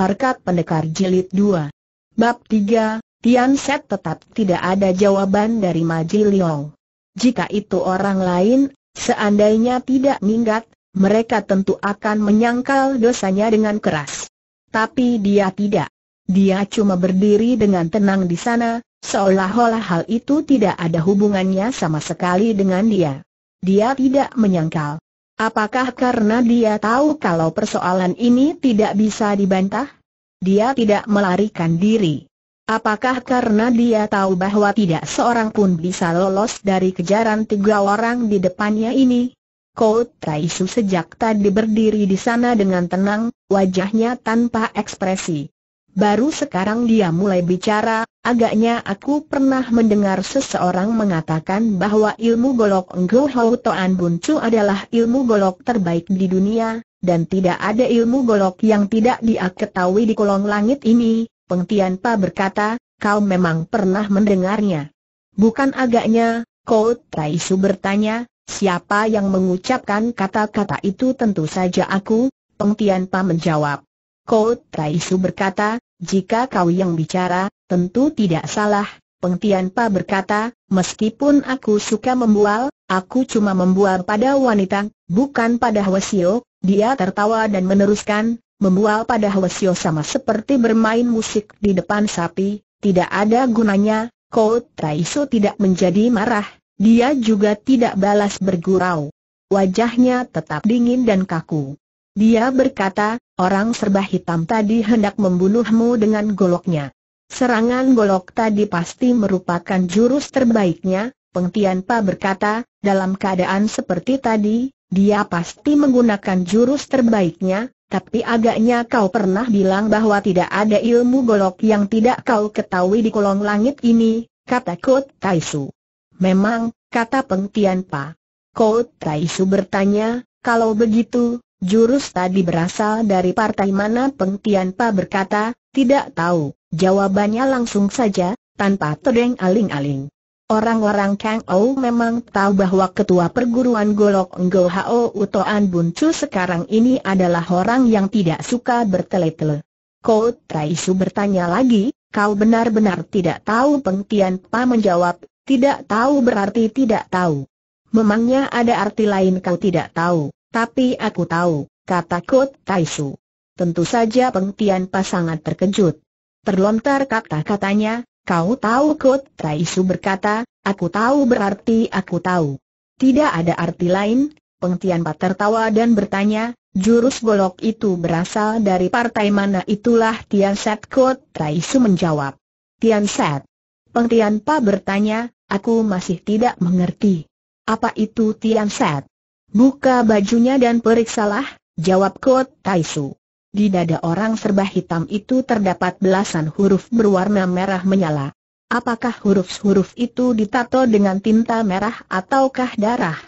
Harkat Pendekar Jilid 2 Bab 3, Tian Set tetap tidak ada jawaban dari Maji Liong. Jika itu orang lain, seandainya tidak minggat, mereka tentu akan menyangkal dosanya dengan keras. Tapi dia tidak. Dia cuma berdiri dengan tenang di sana, seolah-olah hal itu tidak ada hubungannya sama sekali dengan dia. Dia tidak menyangkal. Apakah karena dia tahu kalau persoalan ini tidak bisa dibantah? Dia tidak melarikan diri. Apakah karena dia tahu bahwa tidak seorang pun bisa lolos dari kejaran tiga orang di depannya ini? Kout Taisu sejak tadi berdiri di sana dengan tenang, wajahnya tanpa ekspresi. Baru sekarang dia mulai bicara, agaknya aku pernah mendengar seseorang mengatakan bahwa ilmu golok Enggo Hou Toan Bun Chu adalah ilmu golok terbaik di dunia, dan tidak ada ilmu golok yang tidak dia di kolong langit ini, Peng Tian Pa berkata, kau memang pernah mendengarnya. Bukan agaknya, Kau Su bertanya, siapa yang mengucapkan kata-kata itu tentu saja aku, Peng Tian Pa menjawab. Kau Su berkata, jika kau yang bicara, tentu tidak salah, Peng Tianpa berkata, meskipun aku suka membual, aku cuma membual pada wanita, bukan pada Hwasio, dia tertawa dan meneruskan, membual pada Hwasio sama seperti bermain musik di depan sapi, tidak ada gunanya, Kau Traiso tidak menjadi marah, dia juga tidak balas bergurau. Wajahnya tetap dingin dan kaku. Dia berkata, orang serba hitam tadi hendak membunuhmu dengan goloknya. Serangan golok tadi pasti merupakan jurus terbaiknya, Peng Tianpa berkata, dalam keadaan seperti tadi, dia pasti menggunakan jurus terbaiknya, tapi agaknya kau pernah bilang bahwa tidak ada ilmu golok yang tidak kau ketahui di kolong langit ini, kata Kot Taisu. Memang, kata Peng Tianpa. Kot Taisu bertanya, kalau begitu, Jurus tadi berasal dari partai mana Peng Tianpa berkata, tidak tahu, jawabannya langsung saja, tanpa terdeng aling-aling. Orang-orang Kang Ou memang tahu bahwa ketua perguruan Golok Ngo Hao Utoan Buncu sekarang ini adalah orang yang tidak suka bertele-tele. Kau Traisu bertanya lagi, kau benar-benar tidak tahu Peng Tian menjawab, tidak tahu berarti tidak tahu. Memangnya ada arti lain kau tidak tahu. Tapi aku tahu, kata Kot Taisu. Tentu saja Pengtian Pa sangat terkejut. Terlontar kata-katanya, kau tahu Kot Taisu berkata, aku tahu berarti aku tahu. Tidak ada arti lain, Pengtian Pa tertawa dan bertanya, Jurus golok itu berasal dari partai mana itulah Tian Set Kot Taisu menjawab. Tian Set. Peng Tian bertanya, aku masih tidak mengerti. Apa itu Tian Set? Buka bajunya dan periksalah, jawab Kot Taisu. Di dada orang serba hitam itu terdapat belasan huruf berwarna merah menyala. Apakah huruf-huruf itu ditato dengan tinta merah ataukah darah?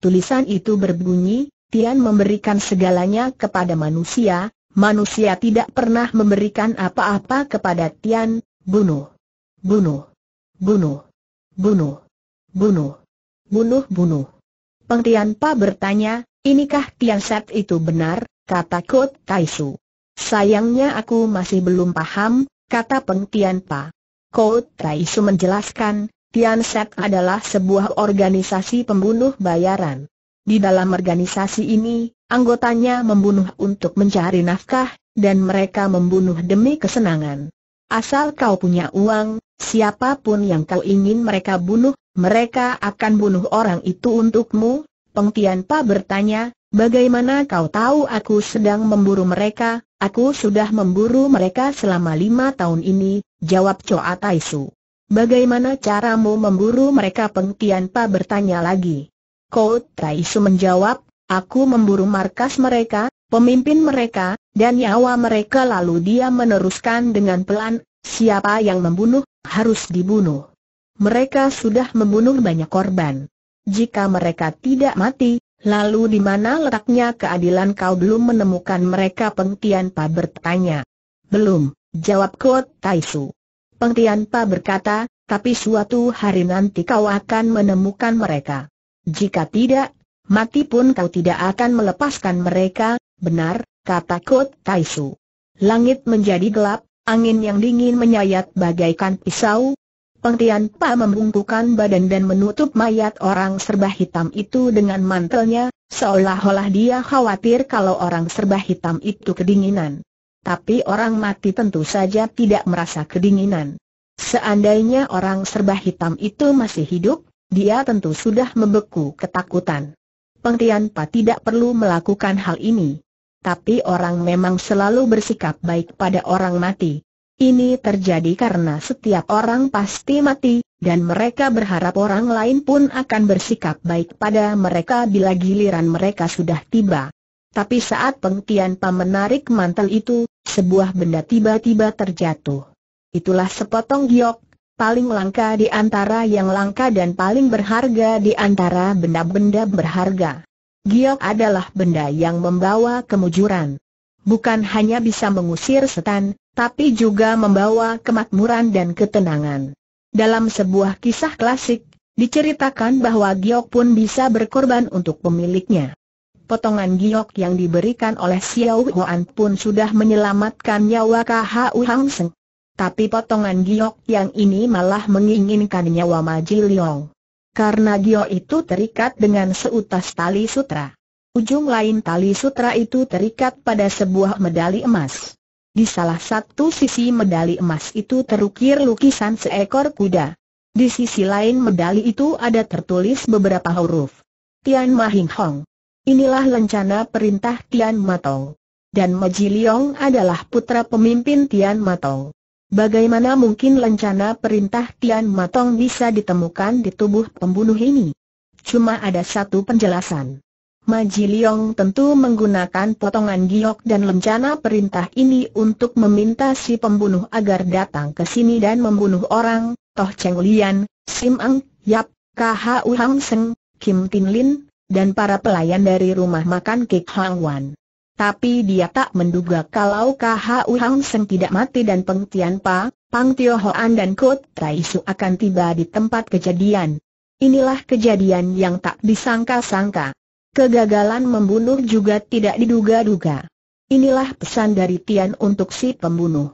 Tulisan itu berbunyi, Tian memberikan segalanya kepada manusia, manusia tidak pernah memberikan apa-apa kepada Tian, bunuh, bunuh, bunuh, bunuh, bunuh, bunuh. bunuh. Peng Tian bertanya, inikah Set itu benar, kata Kot Taisu. Sayangnya aku masih belum paham, kata Peng Tian Pa. Kot Taisu menjelaskan, Tian Set adalah sebuah organisasi pembunuh bayaran. Di dalam organisasi ini, anggotanya membunuh untuk mencari nafkah, dan mereka membunuh demi kesenangan. Asal kau punya uang, siapapun yang kau ingin mereka bunuh, mereka akan bunuh orang itu untukmu? Peng Tianpa bertanya, bagaimana kau tahu aku sedang memburu mereka? Aku sudah memburu mereka selama lima tahun ini, jawab Choa Taisu. Bagaimana caramu memburu mereka? Peng Tianpa bertanya lagi. Kau Taisu menjawab, aku memburu markas mereka, pemimpin mereka, dan nyawa mereka lalu dia meneruskan dengan pelan, siapa yang membunuh, harus dibunuh mereka sudah membunuh banyak korban. Jika mereka tidak mati, lalu di mana letaknya keadilan kau belum menemukan mereka Pengtian Pa bertanya. Belum, jawab Kot Taisu. Pengtian Pa berkata, tapi suatu hari nanti kau akan menemukan mereka. Jika tidak, mati pun kau tidak akan melepaskan mereka, benar, kata Kot Taisu. Langit menjadi gelap, angin yang dingin menyayat bagaikan pisau, Peng Tian membungkukan badan dan menutup mayat orang serba hitam itu dengan mantelnya, seolah-olah dia khawatir kalau orang serba hitam itu kedinginan. Tapi orang mati tentu saja tidak merasa kedinginan. Seandainya orang serba hitam itu masih hidup, dia tentu sudah membeku ketakutan. Peng Tian tidak perlu melakukan hal ini. Tapi orang memang selalu bersikap baik pada orang mati. Ini terjadi karena setiap orang pasti mati, dan mereka berharap orang lain pun akan bersikap baik pada mereka bila giliran mereka sudah tiba. Tapi saat pengtian pemenarik mantel itu, sebuah benda tiba-tiba terjatuh. Itulah sepotong giok, paling langka di antara yang langka dan paling berharga di antara benda-benda berharga. Giok adalah benda yang membawa kemujuran. Bukan hanya bisa mengusir setan, tapi juga membawa kemakmuran dan ketenangan. Dalam sebuah kisah klasik, diceritakan bahwa giok pun bisa berkorban untuk pemiliknya. Potongan giok yang diberikan oleh Xiao Huan pun sudah menyelamatkan nyawa KHU Hang Seng. Tapi potongan giok yang ini malah menginginkan nyawa Maji Liong. Karena giok itu terikat dengan seutas tali sutra. Ujung lain tali sutra itu terikat pada sebuah medali emas. Di salah satu sisi medali emas itu terukir lukisan seekor kuda. Di sisi lain medali itu ada tertulis beberapa huruf. Tian Ma Hing Hong. Inilah lencana perintah Tian Matong. Dan Maji Liong adalah putra pemimpin Tian Matong. Bagaimana mungkin lencana perintah Tian Matong bisa ditemukan di tubuh pembunuh ini? Cuma ada satu penjelasan. Maji Liong tentu menggunakan potongan giok dan lencana perintah ini untuk meminta si pembunuh agar datang ke sini dan membunuh orang, Toh Cheng Lian, Sim Ang, Yap, KHU Hang Seng, Kim Tin Lin, dan para pelayan dari rumah makan Kek Hang Wan. Tapi dia tak menduga kalau KHU Hang Seng tidak mati dan Peng Tian Pa, Pang Tio Hoan dan Kut Tai Su akan tiba di tempat kejadian. Inilah kejadian yang tak disangka-sangka. Kegagalan membunuh juga tidak diduga-duga. Inilah pesan dari Tian untuk si pembunuh.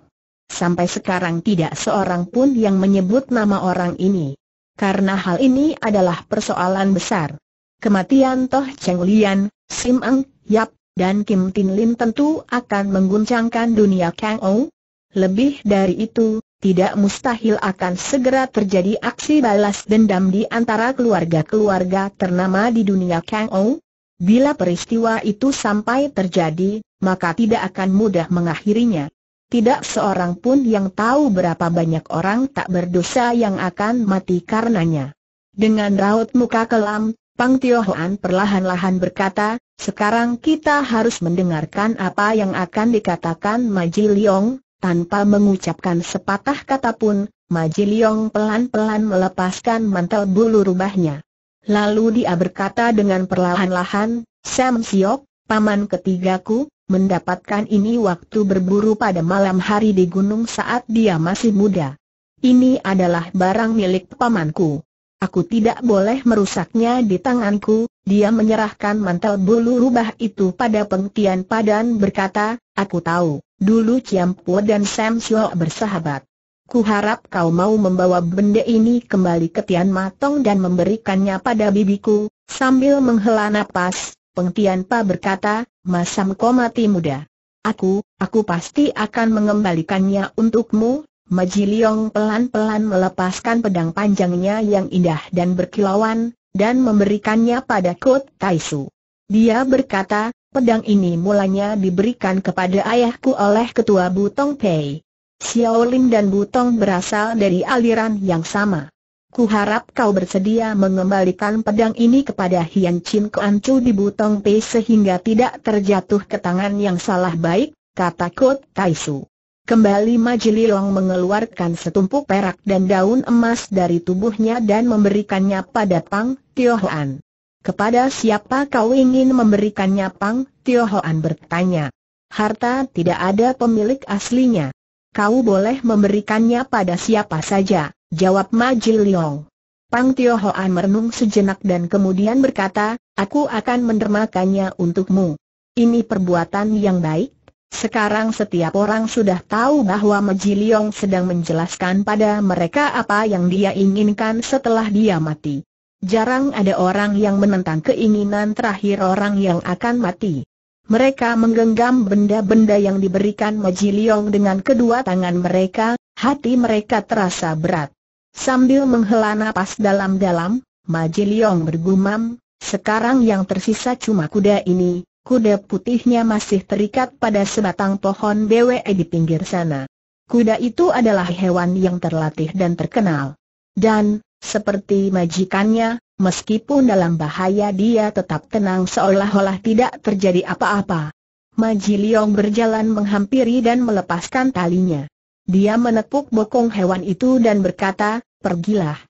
Sampai sekarang tidak seorang pun yang menyebut nama orang ini. Karena hal ini adalah persoalan besar. Kematian Toh Cheng Lian, Sim Ang, Yap, dan Kim Tin Lin tentu akan mengguncangkan dunia Kang Ou. Lebih dari itu, tidak mustahil akan segera terjadi aksi balas dendam di antara keluarga-keluarga ternama di dunia Kang Ou, Bila peristiwa itu sampai terjadi, maka tidak akan mudah mengakhirinya. Tidak seorang pun yang tahu berapa banyak orang tak berdosa yang akan mati karenanya. Dengan raut muka kelam, Pang Tio perlahan-lahan berkata, sekarang kita harus mendengarkan apa yang akan dikatakan Maji Liong, tanpa mengucapkan sepatah kata pun, Maji Liong pelan-pelan melepaskan mantel bulu rubahnya. Lalu dia berkata dengan perlahan-lahan, Sam Siok, paman ketigaku, mendapatkan ini waktu berburu pada malam hari di gunung saat dia masih muda. Ini adalah barang milik pamanku. Aku tidak boleh merusaknya di tanganku, dia menyerahkan mantel bulu rubah itu pada pengtian padan berkata, aku tahu, dulu Ciampu dan Sam Siok bersahabat. Ku harap kau mau membawa benda ini kembali ke Tian Matong dan memberikannya pada bibiku, sambil menghela napas, Peng Tian Pa berkata, Masam kau mati muda. Aku, aku pasti akan mengembalikannya untukmu, Maji Liong pelan-pelan melepaskan pedang panjangnya yang indah dan berkilauan, dan memberikannya pada Kut Taisu. Dia berkata, pedang ini mulanya diberikan kepada ayahku oleh ketua Butong Pei. Xiaolin dan Butong berasal dari aliran yang sama. Kuharap kau bersedia mengembalikan pedang ini kepada Hian Chin Kuancu di Butong Pei sehingga tidak terjatuh ke tangan yang salah baik, kata Kut Taisu. Kembali Majililong mengeluarkan setumpuk perak dan daun emas dari tubuhnya dan memberikannya pada Pang Tiohoan. Kepada siapa kau ingin memberikannya Pang Tiohoan bertanya. Harta tidak ada pemilik aslinya kau boleh memberikannya pada siapa saja, jawab Majil Jiliong. Pang Tio Hoan merenung sejenak dan kemudian berkata, aku akan mendermakannya untukmu. Ini perbuatan yang baik. Sekarang setiap orang sudah tahu bahwa Ma Liong sedang menjelaskan pada mereka apa yang dia inginkan setelah dia mati. Jarang ada orang yang menentang keinginan terakhir orang yang akan mati. Mereka menggenggam benda-benda yang diberikan Moji dengan kedua tangan mereka, hati mereka terasa berat. Sambil menghela napas dalam-dalam, Moji bergumam, sekarang yang tersisa cuma kuda ini, kuda putihnya masih terikat pada sebatang pohon BWE di pinggir sana. Kuda itu adalah hewan yang terlatih dan terkenal. Dan, seperti majikannya, Meskipun dalam bahaya dia tetap tenang seolah-olah tidak terjadi apa-apa. Maji Liong berjalan menghampiri dan melepaskan talinya. Dia menepuk bokong hewan itu dan berkata, pergilah.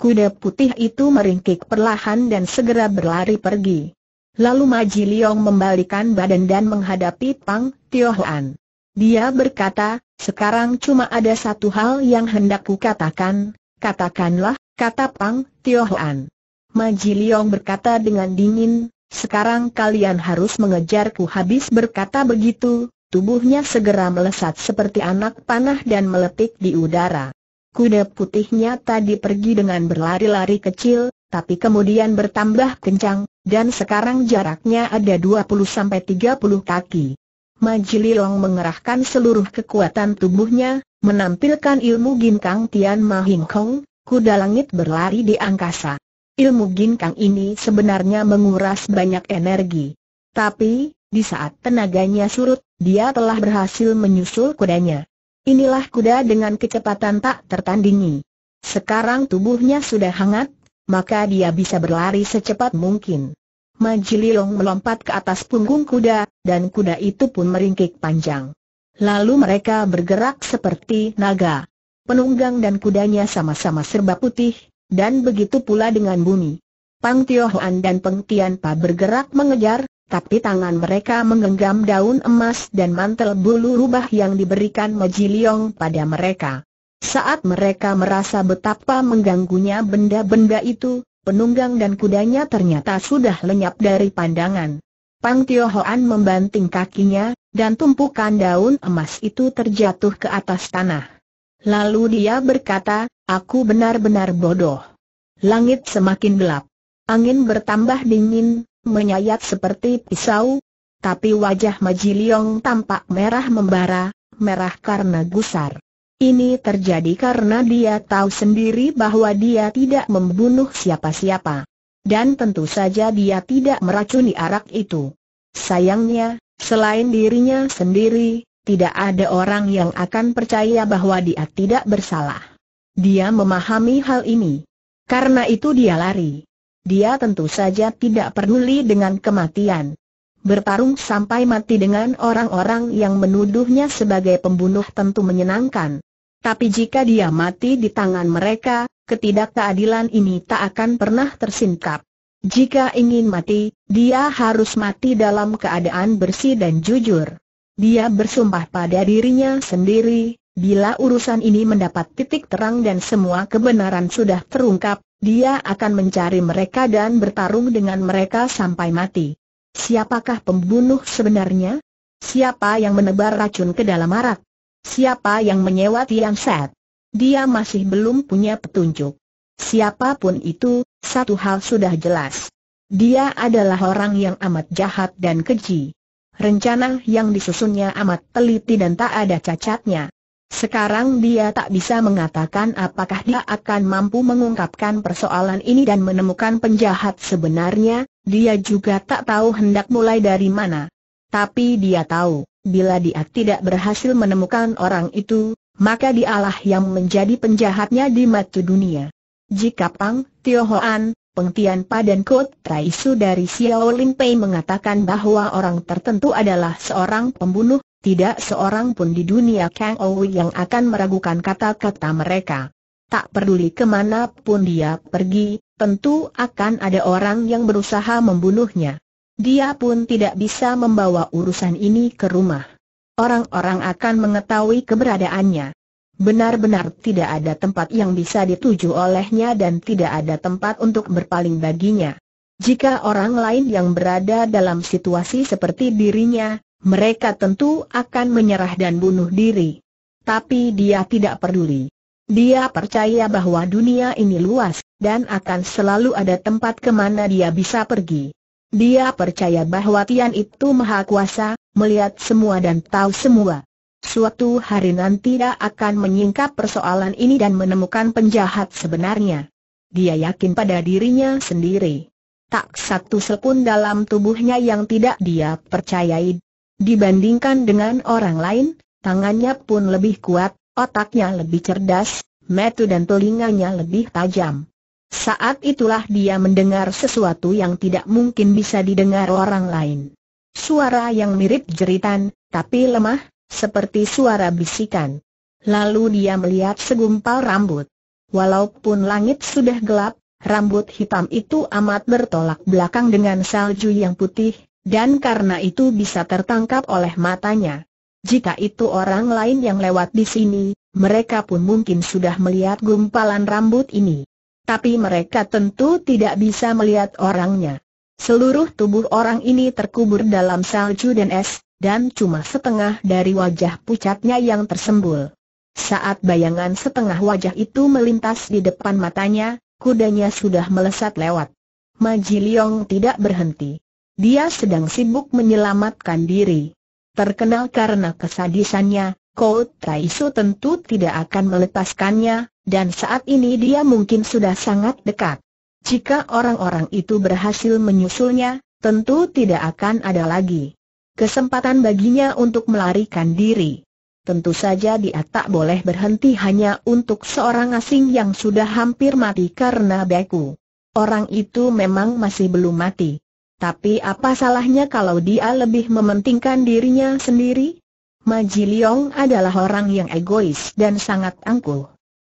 Kuda putih itu meringkik perlahan dan segera berlari pergi. Lalu Maji Liong membalikan badan dan menghadapi Pang Tio Hoan. Dia berkata, sekarang cuma ada satu hal yang hendak katakan, katakanlah, kata Pang Tio Hoan. Maji Liong berkata dengan dingin, sekarang kalian harus mengejarku habis berkata begitu, tubuhnya segera melesat seperti anak panah dan meletik di udara. Kuda putihnya tadi pergi dengan berlari-lari kecil, tapi kemudian bertambah kencang, dan sekarang jaraknya ada 20-30 kaki. Liong mengerahkan seluruh kekuatan tubuhnya, menampilkan ilmu ginkang Tian Mahing Kong, kuda langit berlari di angkasa ilmu ginkang ini sebenarnya menguras banyak energi. Tapi, di saat tenaganya surut, dia telah berhasil menyusul kudanya. Inilah kuda dengan kecepatan tak tertandingi. Sekarang tubuhnya sudah hangat, maka dia bisa berlari secepat mungkin. Majililong melompat ke atas punggung kuda, dan kuda itu pun meringkik panjang. Lalu mereka bergerak seperti naga. Penunggang dan kudanya sama-sama serba putih, dan begitu pula dengan bumi. Pang Tio dan Peng Tian bergerak mengejar, tapi tangan mereka menggenggam daun emas dan mantel bulu rubah yang diberikan Moji Liong pada mereka. Saat mereka merasa betapa mengganggunya benda-benda itu, penunggang dan kudanya ternyata sudah lenyap dari pandangan. Pang Tio membanting kakinya, dan tumpukan daun emas itu terjatuh ke atas tanah. Lalu dia berkata, Aku benar-benar bodoh. Langit semakin gelap. Angin bertambah dingin, menyayat seperti pisau. Tapi wajah Majiliong tampak merah membara, merah karena gusar. Ini terjadi karena dia tahu sendiri bahwa dia tidak membunuh siapa-siapa. Dan tentu saja dia tidak meracuni arak itu. Sayangnya, selain dirinya sendiri, tidak ada orang yang akan percaya bahwa dia tidak bersalah. Dia memahami hal ini. Karena itu dia lari. Dia tentu saja tidak peduli dengan kematian. Bertarung sampai mati dengan orang-orang yang menuduhnya sebagai pembunuh tentu menyenangkan. Tapi jika dia mati di tangan mereka, ketidakadilan ini tak akan pernah tersingkap. Jika ingin mati, dia harus mati dalam keadaan bersih dan jujur. Dia bersumpah pada dirinya sendiri, Bila urusan ini mendapat titik terang dan semua kebenaran sudah terungkap, dia akan mencari mereka dan bertarung dengan mereka sampai mati. Siapakah pembunuh sebenarnya? Siapa yang menebar racun ke dalam arak? Siapa yang menyewa tiang set? Dia masih belum punya petunjuk. Siapapun itu, satu hal sudah jelas. Dia adalah orang yang amat jahat dan keji. Rencana yang disusunnya amat teliti dan tak ada cacatnya. Sekarang dia tak bisa mengatakan apakah dia akan mampu mengungkapkan persoalan ini dan menemukan penjahat sebenarnya, dia juga tak tahu hendak mulai dari mana. Tapi dia tahu, bila dia tidak berhasil menemukan orang itu, maka dialah yang menjadi penjahatnya di mata dunia. Jika Pang, Tio Hoan, Peng Tian Pa dan Kot Traisu dari Xiao Lin Pei mengatakan bahwa orang tertentu adalah seorang pembunuh, tidak seorang pun di dunia Kang Ou yang akan meragukan kata-kata mereka. Tak peduli kemana pun dia pergi, tentu akan ada orang yang berusaha membunuhnya. Dia pun tidak bisa membawa urusan ini ke rumah. Orang-orang akan mengetahui keberadaannya. Benar-benar tidak ada tempat yang bisa dituju olehnya dan tidak ada tempat untuk berpaling baginya. Jika orang lain yang berada dalam situasi seperti dirinya, mereka tentu akan menyerah dan bunuh diri. Tapi dia tidak peduli. Dia percaya bahwa dunia ini luas, dan akan selalu ada tempat kemana dia bisa pergi. Dia percaya bahwa Tian itu maha kuasa, melihat semua dan tahu semua. Suatu hari nanti dia akan menyingkap persoalan ini dan menemukan penjahat sebenarnya. Dia yakin pada dirinya sendiri. Tak satu sepun dalam tubuhnya yang tidak dia percayai, Dibandingkan dengan orang lain, tangannya pun lebih kuat, otaknya lebih cerdas, metu dan telinganya lebih tajam. Saat itulah dia mendengar sesuatu yang tidak mungkin bisa didengar orang lain. Suara yang mirip jeritan, tapi lemah, seperti suara bisikan. Lalu dia melihat segumpal rambut. Walaupun langit sudah gelap, rambut hitam itu amat bertolak belakang dengan salju yang putih, dan karena itu bisa tertangkap oleh matanya. Jika itu orang lain yang lewat di sini, mereka pun mungkin sudah melihat gumpalan rambut ini. Tapi mereka tentu tidak bisa melihat orangnya. Seluruh tubuh orang ini terkubur dalam salju dan es, dan cuma setengah dari wajah pucatnya yang tersembul. Saat bayangan setengah wajah itu melintas di depan matanya, kudanya sudah melesat lewat. Majiliong tidak berhenti dia sedang sibuk menyelamatkan diri. Terkenal karena kesadisannya, Tai Su tentu tidak akan melepaskannya, dan saat ini dia mungkin sudah sangat dekat. Jika orang-orang itu berhasil menyusulnya, tentu tidak akan ada lagi kesempatan baginya untuk melarikan diri. Tentu saja dia tak boleh berhenti hanya untuk seorang asing yang sudah hampir mati karena beku. Orang itu memang masih belum mati. Tapi apa salahnya kalau dia lebih mementingkan dirinya sendiri? Maji Leong adalah orang yang egois dan sangat angkuh.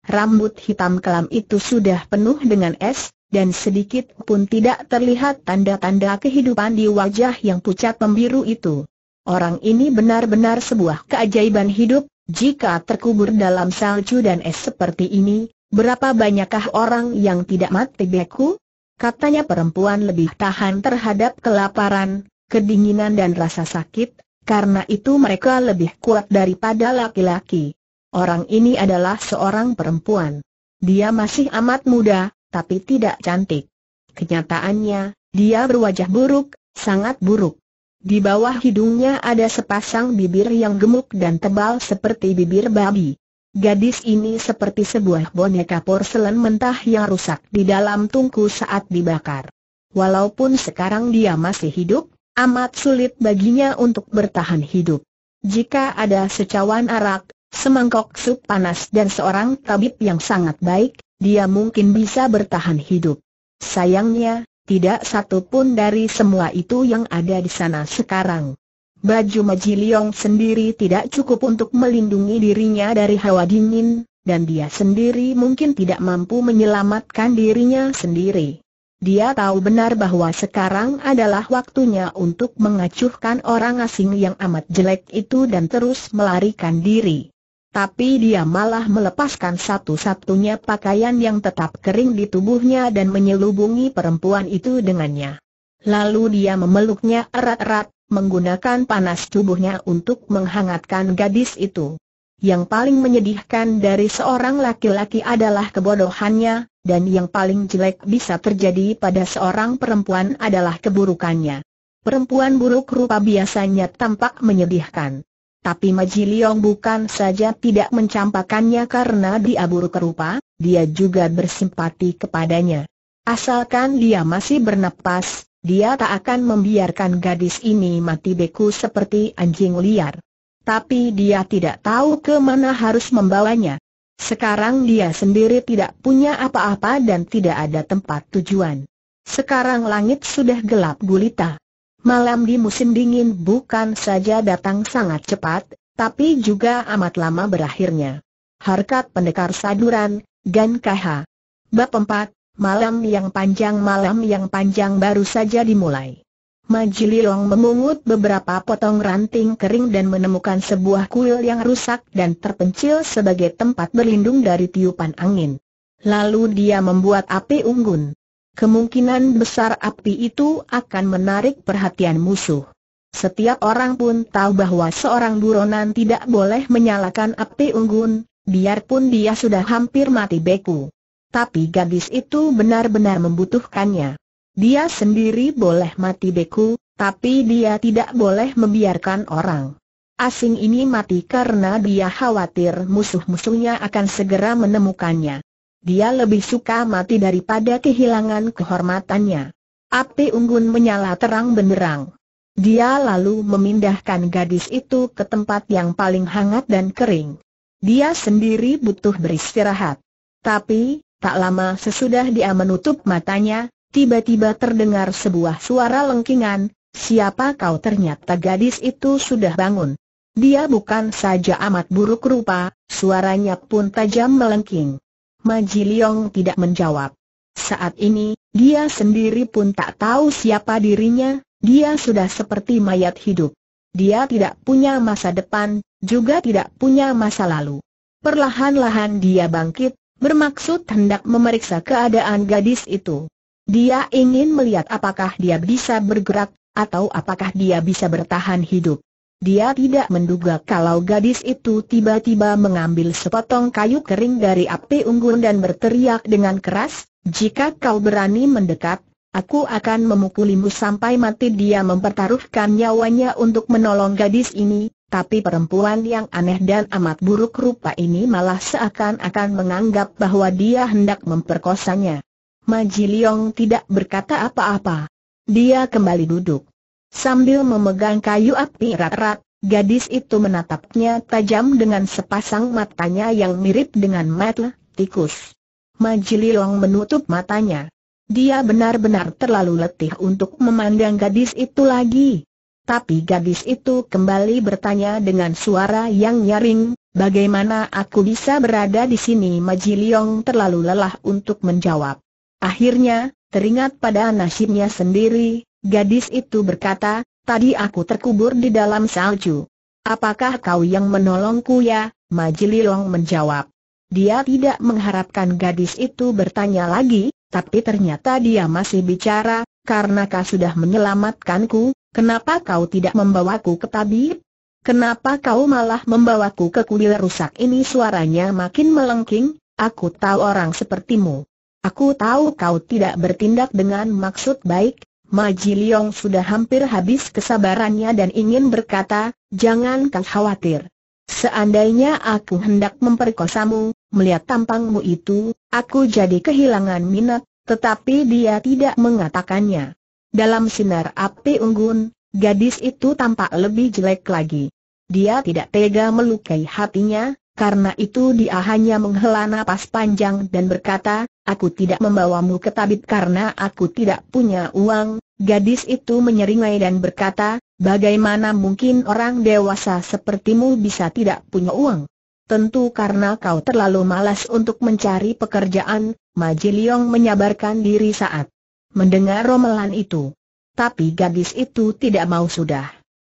Rambut hitam kelam itu sudah penuh dengan es, dan sedikit pun tidak terlihat tanda-tanda kehidupan di wajah yang pucat membiru itu. Orang ini benar-benar sebuah keajaiban hidup, jika terkubur dalam salju dan es seperti ini, berapa banyakkah orang yang tidak mati beku? Katanya perempuan lebih tahan terhadap kelaparan, kedinginan dan rasa sakit, karena itu mereka lebih kuat daripada laki-laki. Orang ini adalah seorang perempuan. Dia masih amat muda, tapi tidak cantik. Kenyataannya, dia berwajah buruk, sangat buruk. Di bawah hidungnya ada sepasang bibir yang gemuk dan tebal seperti bibir babi. Gadis ini seperti sebuah boneka porselen mentah yang rusak di dalam tungku saat dibakar. Walaupun sekarang dia masih hidup, amat sulit baginya untuk bertahan hidup. Jika ada secawan arak, semangkok sup panas dan seorang tabib yang sangat baik, dia mungkin bisa bertahan hidup. Sayangnya, tidak satu pun dari semua itu yang ada di sana sekarang. Baju Majiliong sendiri tidak cukup untuk melindungi dirinya dari hawa dingin, dan dia sendiri mungkin tidak mampu menyelamatkan dirinya sendiri. Dia tahu benar bahwa sekarang adalah waktunya untuk mengacuhkan orang asing yang amat jelek itu dan terus melarikan diri. Tapi dia malah melepaskan satu-satunya pakaian yang tetap kering di tubuhnya dan menyelubungi perempuan itu dengannya. Lalu dia memeluknya erat-erat, menggunakan panas tubuhnya untuk menghangatkan gadis itu. Yang paling menyedihkan dari seorang laki-laki adalah kebodohannya, dan yang paling jelek bisa terjadi pada seorang perempuan adalah keburukannya. Perempuan buruk rupa biasanya tampak menyedihkan. Tapi Maji Leong bukan saja tidak mencampakannya karena dia buruk rupa, dia juga bersimpati kepadanya. Asalkan dia masih bernapas, dia tak akan membiarkan gadis ini mati beku seperti anjing liar. Tapi dia tidak tahu ke mana harus membawanya. Sekarang dia sendiri tidak punya apa-apa dan tidak ada tempat tujuan. Sekarang langit sudah gelap gulita. Malam di musim dingin bukan saja datang sangat cepat, tapi juga amat lama berakhirnya. Harkat pendekar saduran, Gan Kaha. Bab 4, Malam yang panjang malam yang panjang baru saja dimulai. Majililong memungut beberapa potong ranting kering dan menemukan sebuah kuil yang rusak dan terpencil sebagai tempat berlindung dari tiupan angin. Lalu dia membuat api unggun. Kemungkinan besar api itu akan menarik perhatian musuh. Setiap orang pun tahu bahwa seorang buronan tidak boleh menyalakan api unggun, biarpun dia sudah hampir mati beku tapi gadis itu benar-benar membutuhkannya. Dia sendiri boleh mati beku, tapi dia tidak boleh membiarkan orang asing ini mati karena dia khawatir musuh-musuhnya akan segera menemukannya. Dia lebih suka mati daripada kehilangan kehormatannya. Api unggun menyala terang benderang. Dia lalu memindahkan gadis itu ke tempat yang paling hangat dan kering. Dia sendiri butuh beristirahat. Tapi, Tak lama sesudah dia menutup matanya, tiba-tiba terdengar sebuah suara lengkingan, siapa kau ternyata gadis itu sudah bangun. Dia bukan saja amat buruk rupa, suaranya pun tajam melengking. Maji Liong tidak menjawab. Saat ini, dia sendiri pun tak tahu siapa dirinya, dia sudah seperti mayat hidup. Dia tidak punya masa depan, juga tidak punya masa lalu. Perlahan-lahan dia bangkit, bermaksud hendak memeriksa keadaan gadis itu. Dia ingin melihat apakah dia bisa bergerak, atau apakah dia bisa bertahan hidup. Dia tidak menduga kalau gadis itu tiba-tiba mengambil sepotong kayu kering dari api unggun dan berteriak dengan keras, jika kau berani mendekat, aku akan memukulimu sampai mati dia mempertaruhkan nyawanya untuk menolong gadis ini, tapi perempuan yang aneh dan amat buruk rupa ini malah seakan-akan menganggap bahwa dia hendak memperkosanya. Maji Liong tidak berkata apa-apa. Dia kembali duduk. Sambil memegang kayu api rat-rat. gadis itu menatapnya tajam dengan sepasang matanya yang mirip dengan mata tikus. Maji menutup matanya. Dia benar-benar terlalu letih untuk memandang gadis itu lagi. Tapi gadis itu kembali bertanya dengan suara yang nyaring, bagaimana aku bisa berada di sini Maji terlalu lelah untuk menjawab. Akhirnya, teringat pada nasibnya sendiri, gadis itu berkata, tadi aku terkubur di dalam salju. Apakah kau yang menolongku ya? Maji menjawab. Dia tidak mengharapkan gadis itu bertanya lagi, tapi ternyata dia masih bicara, karena kau sudah menyelamatkanku, Kenapa kau tidak membawaku ke tabib? Kenapa kau malah membawaku ke kuil rusak ini? Suaranya makin melengking, aku tahu orang sepertimu. Aku tahu kau tidak bertindak dengan maksud baik, Maji Liong sudah hampir habis kesabarannya dan ingin berkata, jangan kau khawatir. Seandainya aku hendak memperkosamu, melihat tampangmu itu, aku jadi kehilangan minat, tetapi dia tidak mengatakannya. Dalam sinar api unggun, gadis itu tampak lebih jelek lagi. Dia tidak tega melukai hatinya, karena itu dia hanya menghela napas panjang dan berkata, aku tidak membawamu ke tabib karena aku tidak punya uang. Gadis itu menyeringai dan berkata, bagaimana mungkin orang dewasa sepertimu bisa tidak punya uang? Tentu karena kau terlalu malas untuk mencari pekerjaan, Majiliong menyabarkan diri saat mendengar romelan itu. Tapi gadis itu tidak mau sudah.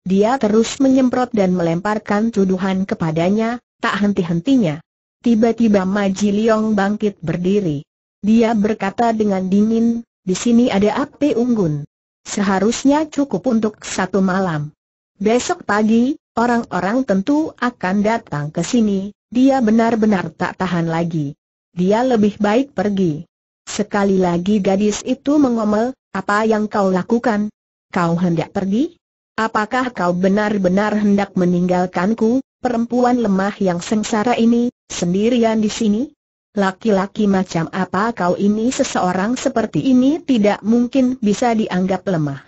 Dia terus menyemprot dan melemparkan tuduhan kepadanya, tak henti-hentinya. Tiba-tiba Maji Liong bangkit berdiri. Dia berkata dengan dingin, di sini ada api unggun. Seharusnya cukup untuk satu malam. Besok pagi, orang-orang tentu akan datang ke sini, dia benar-benar tak tahan lagi. Dia lebih baik pergi. Sekali lagi gadis itu mengomel, apa yang kau lakukan? Kau hendak pergi? Apakah kau benar-benar hendak meninggalkanku, perempuan lemah yang sengsara ini, sendirian di sini? Laki-laki macam apa kau ini seseorang seperti ini tidak mungkin bisa dianggap lemah.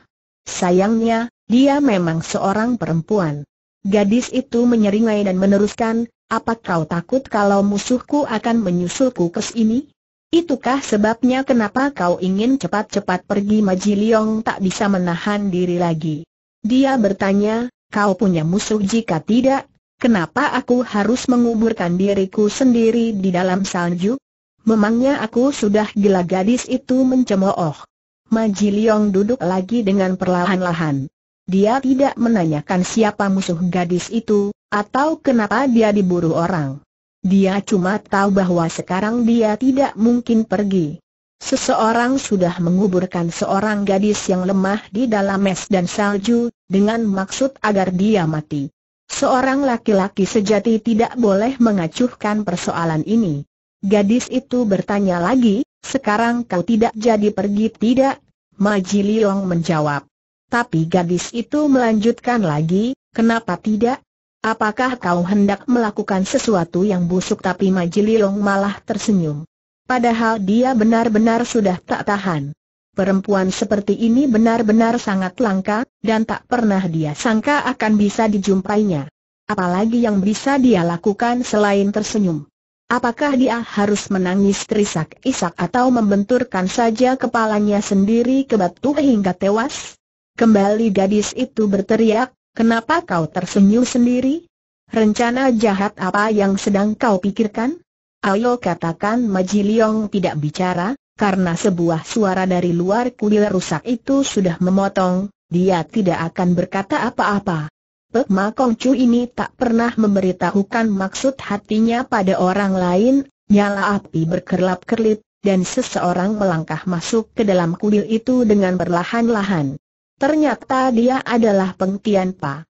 Sayangnya, dia memang seorang perempuan. Gadis itu menyeringai dan meneruskan, apa kau takut kalau musuhku akan menyusulku ke sini? Itukah sebabnya kenapa kau ingin cepat-cepat pergi Maji Liong tak bisa menahan diri lagi. Dia bertanya, kau punya musuh jika tidak, kenapa aku harus menguburkan diriku sendiri di dalam salju? Memangnya aku sudah gila gadis itu mencemooh. Maji Liong duduk lagi dengan perlahan-lahan. Dia tidak menanyakan siapa musuh gadis itu, atau kenapa dia diburu orang. Dia cuma tahu bahwa sekarang dia tidak mungkin pergi. Seseorang sudah menguburkan seorang gadis yang lemah di dalam es dan salju, dengan maksud agar dia mati. Seorang laki-laki sejati tidak boleh mengacuhkan persoalan ini. Gadis itu bertanya lagi, sekarang kau tidak jadi pergi tidak? Maji Liong menjawab. Tapi gadis itu melanjutkan lagi, kenapa tidak? Apakah kau hendak melakukan sesuatu yang busuk tapi Majililong malah tersenyum? Padahal dia benar-benar sudah tak tahan. Perempuan seperti ini benar-benar sangat langka, dan tak pernah dia sangka akan bisa dijumpainya. Apalagi yang bisa dia lakukan selain tersenyum. Apakah dia harus menangis terisak-isak atau membenturkan saja kepalanya sendiri ke batu hingga tewas? Kembali gadis itu berteriak, Kenapa kau tersenyum sendiri? Rencana jahat apa yang sedang kau pikirkan? Ayo katakan Maji tidak bicara, karena sebuah suara dari luar kuil rusak itu sudah memotong, dia tidak akan berkata apa-apa. Pek Ma Kong Chu ini tak pernah memberitahukan maksud hatinya pada orang lain, nyala api berkerlap-kerlip, dan seseorang melangkah masuk ke dalam kuil itu dengan perlahan-lahan. Ternyata dia adalah Tian Pa.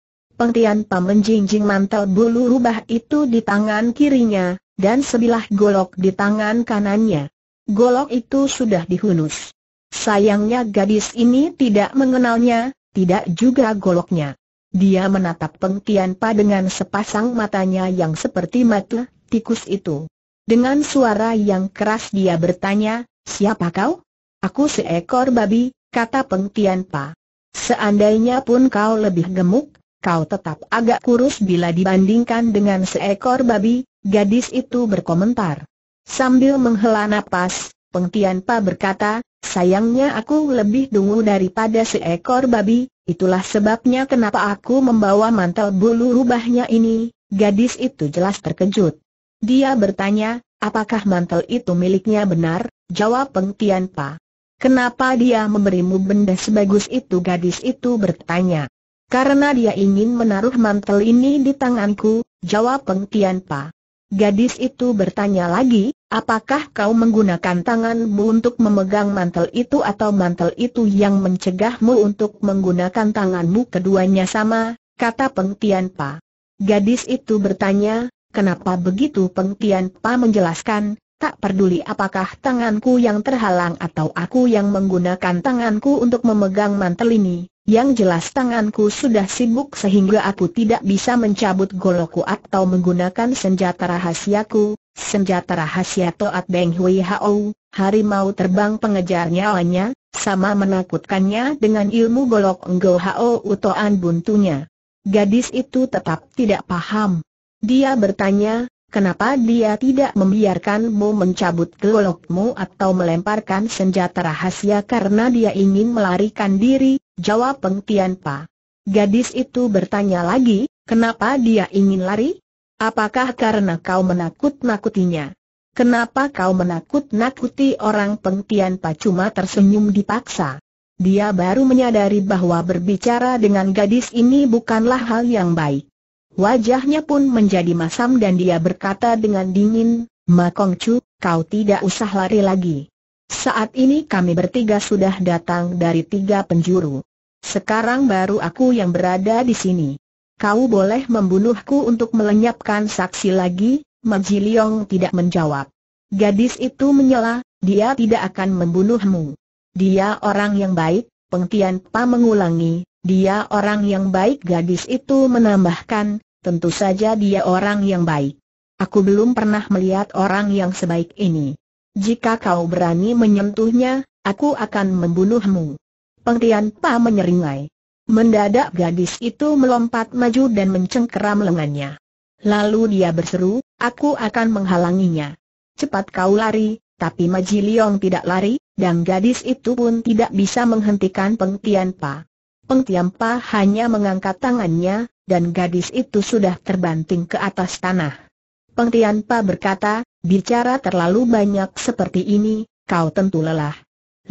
Tian Pa menjinjing mantel bulu rubah itu di tangan kirinya, dan sebilah golok di tangan kanannya. Golok itu sudah dihunus. Sayangnya gadis ini tidak mengenalnya, tidak juga goloknya. Dia menatap Tian Pa dengan sepasang matanya yang seperti mata tikus itu. Dengan suara yang keras dia bertanya, siapa kau? Aku seekor babi, kata Tian Pa. Seandainya pun kau lebih gemuk, kau tetap agak kurus bila dibandingkan dengan seekor babi, gadis itu berkomentar. Sambil menghela napas, Peng Pa berkata, sayangnya aku lebih dungu daripada seekor babi, itulah sebabnya kenapa aku membawa mantel bulu rubahnya ini, gadis itu jelas terkejut. Dia bertanya, apakah mantel itu miliknya benar, jawab Peng Pa. Kenapa dia memberimu benda sebagus itu gadis itu bertanya. Karena dia ingin menaruh mantel ini di tanganku, jawab Peng Tianpa. Gadis itu bertanya lagi, apakah kau menggunakan tanganmu untuk memegang mantel itu atau mantel itu yang mencegahmu untuk menggunakan tanganmu keduanya sama, kata Peng Tianpa. Gadis itu bertanya, kenapa begitu Peng Tianpa menjelaskan, Tak peduli apakah tanganku yang terhalang atau aku yang menggunakan tanganku untuk memegang mantel ini, yang jelas tanganku sudah sibuk sehingga aku tidak bisa mencabut goloku atau menggunakan senjata rahasiaku, senjata rahasia Toat Beng Hui Hao, harimau terbang pengejar nyawanya, sama menakutkannya dengan ilmu golok Ngo Hao Utoan buntunya. Gadis itu tetap tidak paham. Dia bertanya, Kenapa dia tidak membiarkanmu mencabut golokmu atau melemparkan senjata rahasia karena dia ingin melarikan diri? Jawab Peng Tianpa. Gadis itu bertanya lagi, kenapa dia ingin lari? Apakah karena kau menakut-nakutinya? Kenapa kau menakut-nakuti orang Peng Tianpa cuma tersenyum dipaksa? Dia baru menyadari bahwa berbicara dengan gadis ini bukanlah hal yang baik. Wajahnya pun menjadi masam dan dia berkata dengan dingin, Kong Chu, kau tidak usah lari lagi. Saat ini kami bertiga sudah datang dari tiga penjuru. Sekarang baru aku yang berada di sini. Kau boleh membunuhku untuk melenyapkan saksi lagi, Ji Liong tidak menjawab. Gadis itu menyela, dia tidak akan membunuhmu. Dia orang yang baik, Tian Pa mengulangi, dia orang yang baik gadis itu menambahkan, tentu saja dia orang yang baik. Aku belum pernah melihat orang yang sebaik ini. Jika kau berani menyentuhnya, aku akan membunuhmu. Pengtian Pa menyeringai. Mendadak gadis itu melompat maju dan mencengkeram lengannya. Lalu dia berseru, aku akan menghalanginya. Cepat kau lari, tapi Majiliong tidak lari, dan gadis itu pun tidak bisa menghentikan Pengtian Pa. Peng Tiampa hanya mengangkat tangannya, dan gadis itu sudah terbanting ke atas tanah. Peng Tiampa berkata, bicara terlalu banyak seperti ini, kau tentu lelah.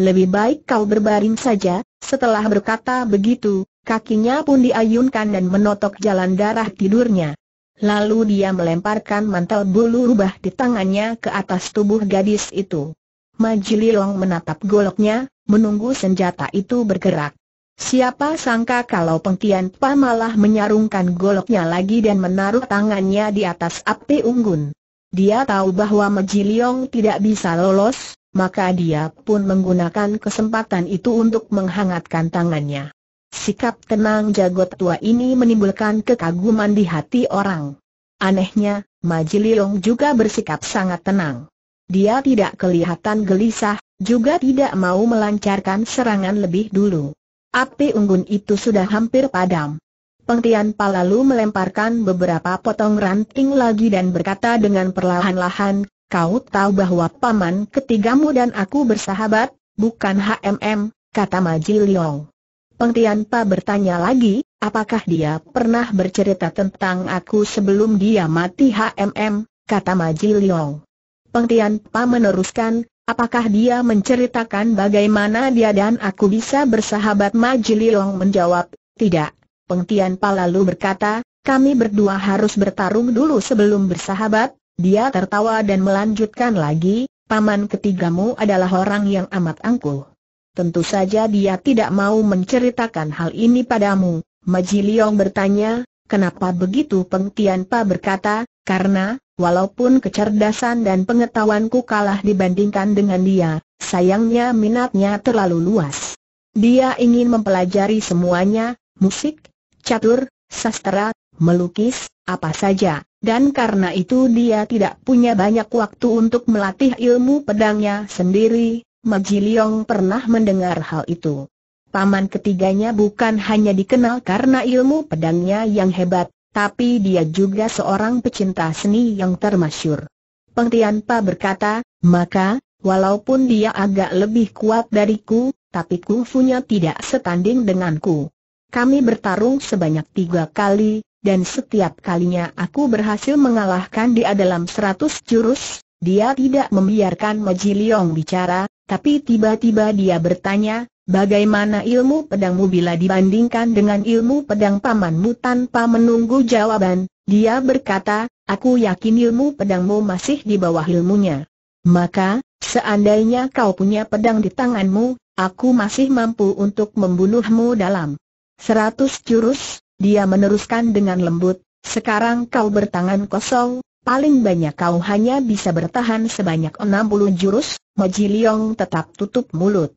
Lebih baik kau berbaring saja, setelah berkata begitu, kakinya pun diayunkan dan menotok jalan darah tidurnya. Lalu dia melemparkan mantel bulu rubah di tangannya ke atas tubuh gadis itu. Majililong menatap goloknya, menunggu senjata itu bergerak. Siapa sangka kalau pengkian Pa malah menyarungkan goloknya lagi dan menaruh tangannya di atas api unggun. Dia tahu bahwa Mejiliong tidak bisa lolos, maka dia pun menggunakan kesempatan itu untuk menghangatkan tangannya. Sikap tenang jagot tua ini menimbulkan kekaguman di hati orang. Anehnya, Majiliong juga bersikap sangat tenang. Dia tidak kelihatan gelisah, juga tidak mau melancarkan serangan lebih dulu. Api unggun itu sudah hampir padam. Pengtian lalu melemparkan beberapa potong ranting lagi dan berkata dengan perlahan-lahan, kau tahu bahwa paman ketigamu dan aku bersahabat, bukan HMM, kata Maji Liong. Pengtian Pa bertanya lagi, apakah dia pernah bercerita tentang aku sebelum dia mati HMM, kata Maji Liong. Pengtian Pa meneruskan, Apakah dia menceritakan bagaimana dia dan aku bisa bersahabat Majiliong menjawab, tidak. Pa lalu berkata, kami berdua harus bertarung dulu sebelum bersahabat, dia tertawa dan melanjutkan lagi, paman ketigamu adalah orang yang amat angkuh. Tentu saja dia tidak mau menceritakan hal ini padamu, Majiliong bertanya, kenapa begitu Tian Pa berkata, karena, Walaupun kecerdasan dan pengetahuanku kalah dibandingkan dengan dia, sayangnya minatnya terlalu luas. Dia ingin mempelajari semuanya, musik, catur, sastra, melukis, apa saja, dan karena itu dia tidak punya banyak waktu untuk melatih ilmu pedangnya sendiri, Majiliong pernah mendengar hal itu. Paman ketiganya bukan hanya dikenal karena ilmu pedangnya yang hebat, tapi dia juga seorang pecinta seni yang termasyur. Peng Tianpa berkata, maka, walaupun dia agak lebih kuat dariku, tapi kungfunya tidak setanding denganku. Kami bertarung sebanyak tiga kali, dan setiap kalinya aku berhasil mengalahkan dia dalam seratus jurus, dia tidak membiarkan Mojiliong bicara, tapi tiba-tiba dia bertanya, Bagaimana ilmu pedangmu bila dibandingkan dengan ilmu pedang pamanmu tanpa menunggu jawaban, dia berkata, aku yakin ilmu pedangmu masih di bawah ilmunya. Maka, seandainya kau punya pedang di tanganmu, aku masih mampu untuk membunuhmu dalam seratus jurus, dia meneruskan dengan lembut, sekarang kau bertangan kosong, paling banyak kau hanya bisa bertahan sebanyak enam puluh jurus, Mojiliong tetap tutup mulut.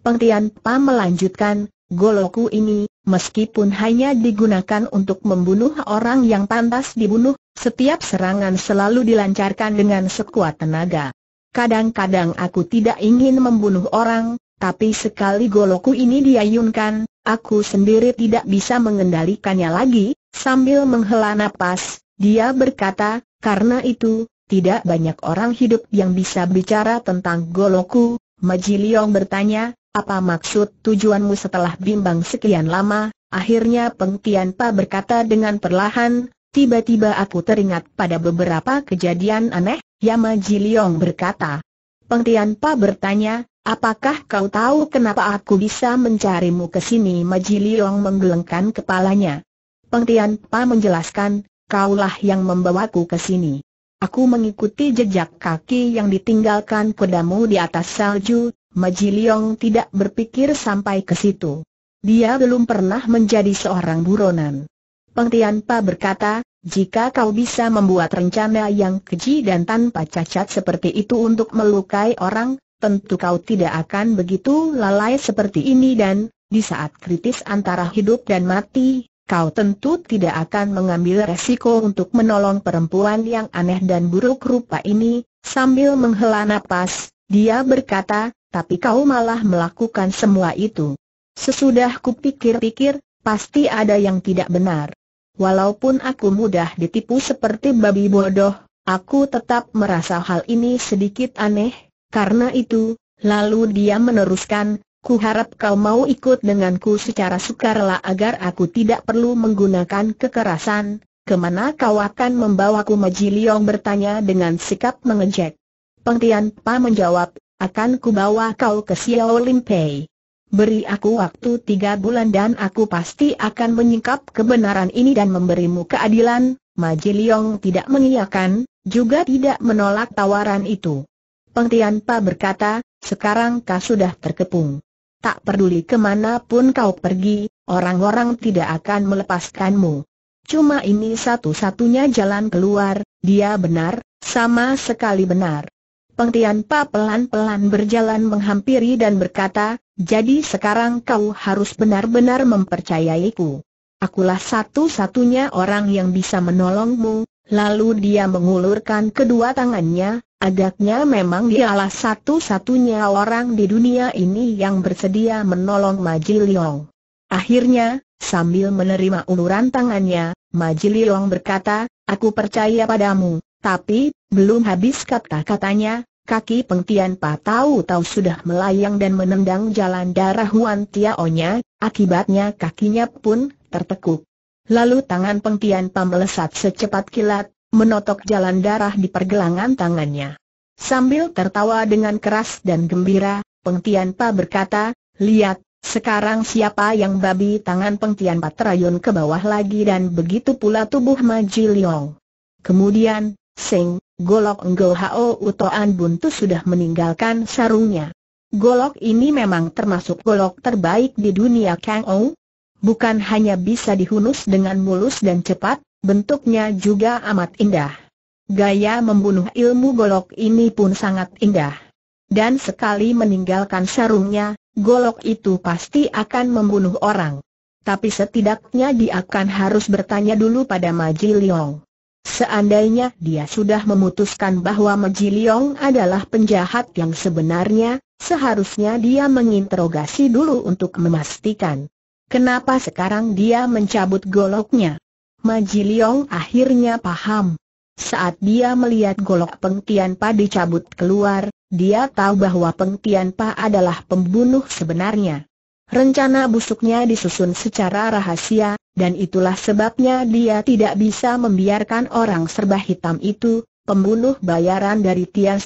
Peng Tian Pa melanjutkan, Goloku ini, meskipun hanya digunakan untuk membunuh orang yang pantas dibunuh, setiap serangan selalu dilancarkan dengan sekuat tenaga. Kadang-kadang aku tidak ingin membunuh orang, tapi sekali Goloku ini diayunkan, aku sendiri tidak bisa mengendalikannya lagi, sambil menghela nafas, dia berkata, karena itu, tidak banyak orang hidup yang bisa bicara tentang Goloku. Majiliong bertanya, apa maksud tujuanmu setelah bimbang sekian lama? Akhirnya Peng Tianpa berkata dengan perlahan, tiba-tiba aku teringat pada beberapa kejadian aneh, Yama Ji Liong berkata. Peng Tianpa bertanya, apakah kau tahu kenapa aku bisa mencarimu ke sini? Ji Liong menggelengkan kepalanya. Peng Tianpa menjelaskan, kaulah yang membawaku ke sini. Aku mengikuti jejak kaki yang ditinggalkan kudamu di atas salju, Majiliong tidak berpikir sampai ke situ. Dia belum pernah menjadi seorang buronan. Peng Tianpa berkata, jika kau bisa membuat rencana yang keji dan tanpa cacat seperti itu untuk melukai orang, tentu kau tidak akan begitu lalai seperti ini dan, di saat kritis antara hidup dan mati, kau tentu tidak akan mengambil resiko untuk menolong perempuan yang aneh dan buruk rupa ini, sambil menghela napas, dia berkata, tapi kau malah melakukan semua itu. Sesudah kupikir-pikir, pasti ada yang tidak benar. Walaupun aku mudah ditipu seperti babi bodoh, aku tetap merasa hal ini sedikit aneh, karena itu, lalu dia meneruskan, ku harap kau mau ikut denganku secara sukarela agar aku tidak perlu menggunakan kekerasan, kemana kau akan membawaku Majiliong? bertanya dengan sikap mengejek. Pengtian Pa menjawab, akan kubawa kau ke Xiao Limpei. Beri aku waktu tiga bulan dan aku pasti akan menyingkap kebenaran ini dan memberimu keadilan. Majiliong tidak mengiyakan, juga tidak menolak tawaran itu. Peng Tianpa berkata, sekarang kau sudah terkepung. Tak peduli kemana pun kau pergi, orang-orang tidak akan melepaskanmu. Cuma ini satu-satunya jalan keluar, dia benar, sama sekali benar. Peng Tian pelan-pelan berjalan menghampiri dan berkata, jadi sekarang kau harus benar-benar mempercayaiku. Akulah satu-satunya orang yang bisa menolongmu, lalu dia mengulurkan kedua tangannya, agaknya memang dialah satu-satunya orang di dunia ini yang bersedia menolong Majiliong. Akhirnya, sambil menerima uluran tangannya, Majiliong berkata, aku percaya padamu, tapi, belum habis kata-katanya, Kaki Tian Pa tahu-tahu sudah melayang dan menendang jalan darah Huan Tiao-nya, akibatnya kakinya pun tertekuk. Lalu tangan Tian Pa melesat secepat kilat, menotok jalan darah di pergelangan tangannya. Sambil tertawa dengan keras dan gembira, Tian Pa berkata, Lihat, sekarang siapa yang babi tangan Tian Pa terayun ke bawah lagi dan begitu pula tubuh Maji Liong. Kemudian, Sing, Golok Nggol Hao Utoan Buntu sudah meninggalkan sarungnya. Golok ini memang termasuk golok terbaik di dunia Kang Ou. Bukan hanya bisa dihunus dengan mulus dan cepat, bentuknya juga amat indah. Gaya membunuh ilmu golok ini pun sangat indah. Dan sekali meninggalkan sarungnya, golok itu pasti akan membunuh orang. Tapi setidaknya dia akan harus bertanya dulu pada Maji Liong. Seandainya dia sudah memutuskan bahwa Meji Liong adalah penjahat yang sebenarnya, seharusnya dia menginterogasi dulu untuk memastikan. Kenapa sekarang dia mencabut goloknya? Meji Liong akhirnya paham. Saat dia melihat golok Peng Tianpa dicabut keluar, dia tahu bahwa Peng Tianpa adalah pembunuh sebenarnya. Rencana busuknya disusun secara rahasia, dan itulah sebabnya dia tidak bisa membiarkan orang serba hitam itu, pembunuh bayaran dari Tian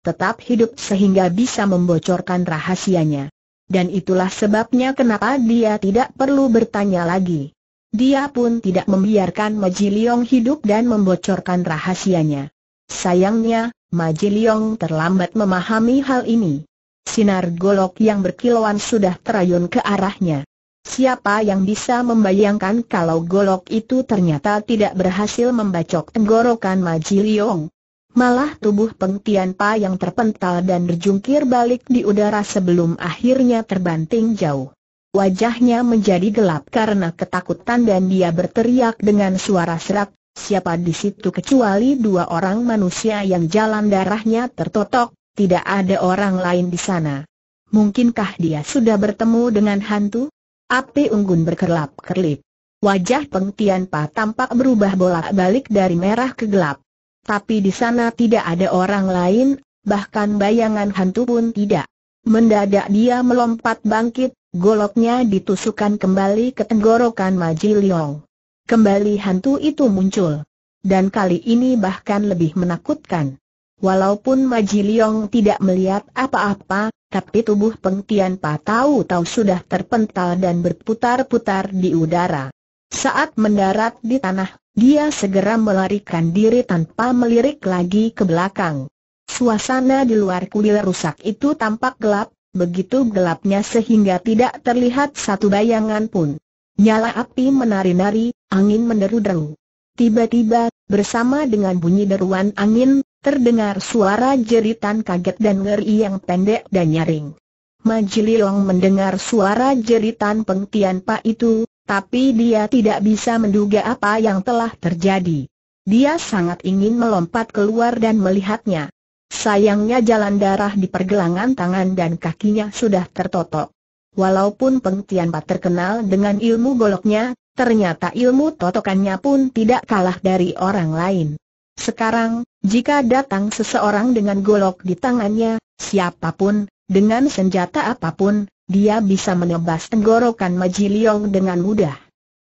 tetap hidup sehingga bisa membocorkan rahasianya. Dan itulah sebabnya kenapa dia tidak perlu bertanya lagi. Dia pun tidak membiarkan Maji Liong hidup dan membocorkan rahasianya. Sayangnya, Maji Liong terlambat memahami hal ini. Sinar golok yang berkilauan sudah terayun ke arahnya. Siapa yang bisa membayangkan kalau golok itu ternyata tidak berhasil membacok tenggorokan Majiliong? Malah tubuh Peng Tian yang terpental dan berjungkir balik di udara sebelum akhirnya terbanting jauh. Wajahnya menjadi gelap karena ketakutan dan dia berteriak dengan suara serak, siapa di situ kecuali dua orang manusia yang jalan darahnya tertotok, tidak ada orang lain di sana. Mungkinkah dia sudah bertemu dengan hantu? Api unggun berkerlap-kerlip. Wajah Peng Tianpa tampak berubah bolak-balik dari merah ke gelap. Tapi di sana tidak ada orang lain, bahkan bayangan hantu pun tidak. Mendadak dia melompat bangkit, goloknya ditusukkan kembali ke tenggorokan Maji Liong. Kembali hantu itu muncul. Dan kali ini bahkan lebih menakutkan. Walaupun Maji Liong tidak melihat apa-apa, tapi tubuh Peng Tian Pa tahu-tahu sudah terpental dan berputar-putar di udara. Saat mendarat di tanah, dia segera melarikan diri tanpa melirik lagi ke belakang. Suasana di luar kuil rusak itu tampak gelap, begitu gelapnya sehingga tidak terlihat satu bayangan pun. Nyala api menari-nari, angin menderu-deru. Tiba-tiba, bersama dengan bunyi deruan angin, Terdengar suara jeritan kaget dan ngeri yang pendek dan nyaring. Majiliong mendengar suara jeritan pengtian pak itu, tapi dia tidak bisa menduga apa yang telah terjadi. Dia sangat ingin melompat keluar dan melihatnya. Sayangnya jalan darah di pergelangan tangan dan kakinya sudah tertotok. Walaupun Peng Tianpa terkenal dengan ilmu goloknya, ternyata ilmu totokannya pun tidak kalah dari orang lain. Sekarang, jika datang seseorang dengan golok di tangannya, siapapun, dengan senjata apapun, dia bisa menebas tenggorokan Maji Liong dengan mudah.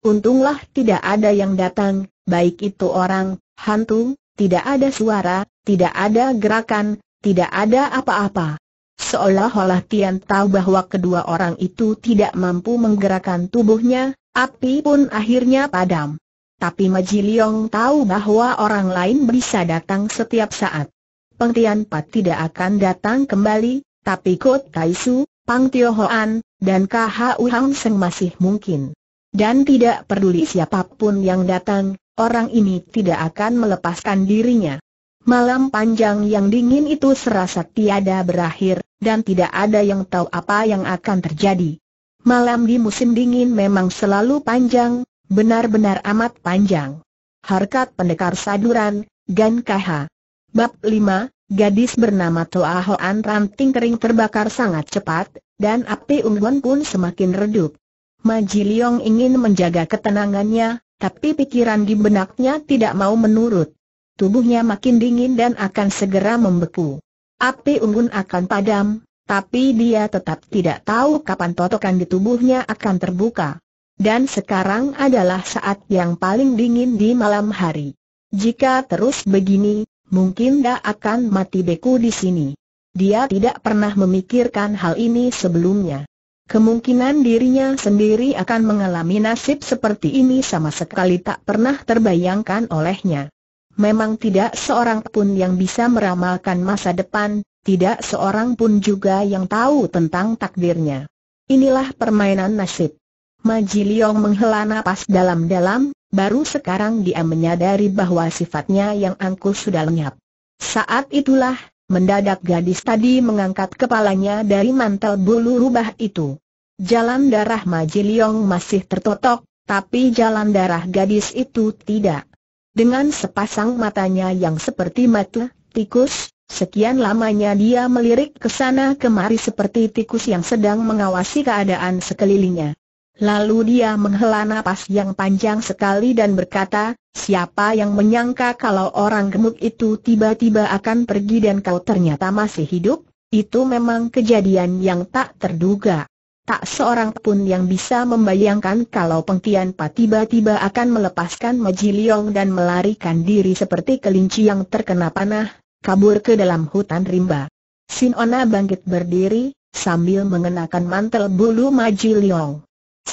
Untunglah tidak ada yang datang, baik itu orang, hantu, tidak ada suara, tidak ada gerakan, tidak ada apa-apa. Seolah-olah Tian tahu bahwa kedua orang itu tidak mampu menggerakkan tubuhnya, api pun akhirnya padam. Tapi Maji Liong tahu bahwa orang lain bisa datang setiap saat. Peng Tian Pat tidak akan datang kembali, tapi Kot Tai Su, Pang Tio Hoan, dan KHU Hang Seng masih mungkin. Dan tidak peduli siapapun yang datang, orang ini tidak akan melepaskan dirinya. Malam panjang yang dingin itu serasa tiada berakhir, dan tidak ada yang tahu apa yang akan terjadi. Malam di musim dingin memang selalu panjang, Benar-benar amat panjang. Harkat pendekar saduran, Gan Kaha. Bab 5, gadis bernama Toa Hoan ranting kering terbakar sangat cepat, dan api unggun pun semakin redup. Maji Leong ingin menjaga ketenangannya, tapi pikiran di benaknya tidak mau menurut. Tubuhnya makin dingin dan akan segera membeku. Api unggun akan padam, tapi dia tetap tidak tahu kapan totokan di tubuhnya akan terbuka. Dan sekarang adalah saat yang paling dingin di malam hari. Jika terus begini, mungkin dia akan mati beku di sini. Dia tidak pernah memikirkan hal ini sebelumnya. Kemungkinan dirinya sendiri akan mengalami nasib seperti ini sama sekali tak pernah terbayangkan olehnya. Memang tidak seorang pun yang bisa meramalkan masa depan, tidak seorang pun juga yang tahu tentang takdirnya. Inilah permainan nasib. Maji Liong menghela nafas dalam-dalam, baru sekarang dia menyadari bahwa sifatnya yang angkuh sudah lenyap. Saat itulah, mendadak gadis tadi mengangkat kepalanya dari mantel bulu rubah itu. Jalan darah Maji Liong masih tertotok, tapi jalan darah gadis itu tidak. Dengan sepasang matanya yang seperti mata tikus, sekian lamanya dia melirik ke sana kemari seperti tikus yang sedang mengawasi keadaan sekelilingnya. Lalu dia menghela nafas yang panjang sekali dan berkata, siapa yang menyangka kalau orang gemuk itu tiba-tiba akan pergi dan kau ternyata masih hidup? Itu memang kejadian yang tak terduga. Tak seorang pun yang bisa membayangkan kalau Pengkian Pa tiba-tiba akan melepaskan Majiliong dan melarikan diri seperti kelinci yang terkena panah, kabur ke dalam hutan rimba. Sinona bangkit berdiri, sambil mengenakan mantel bulu Majiliong.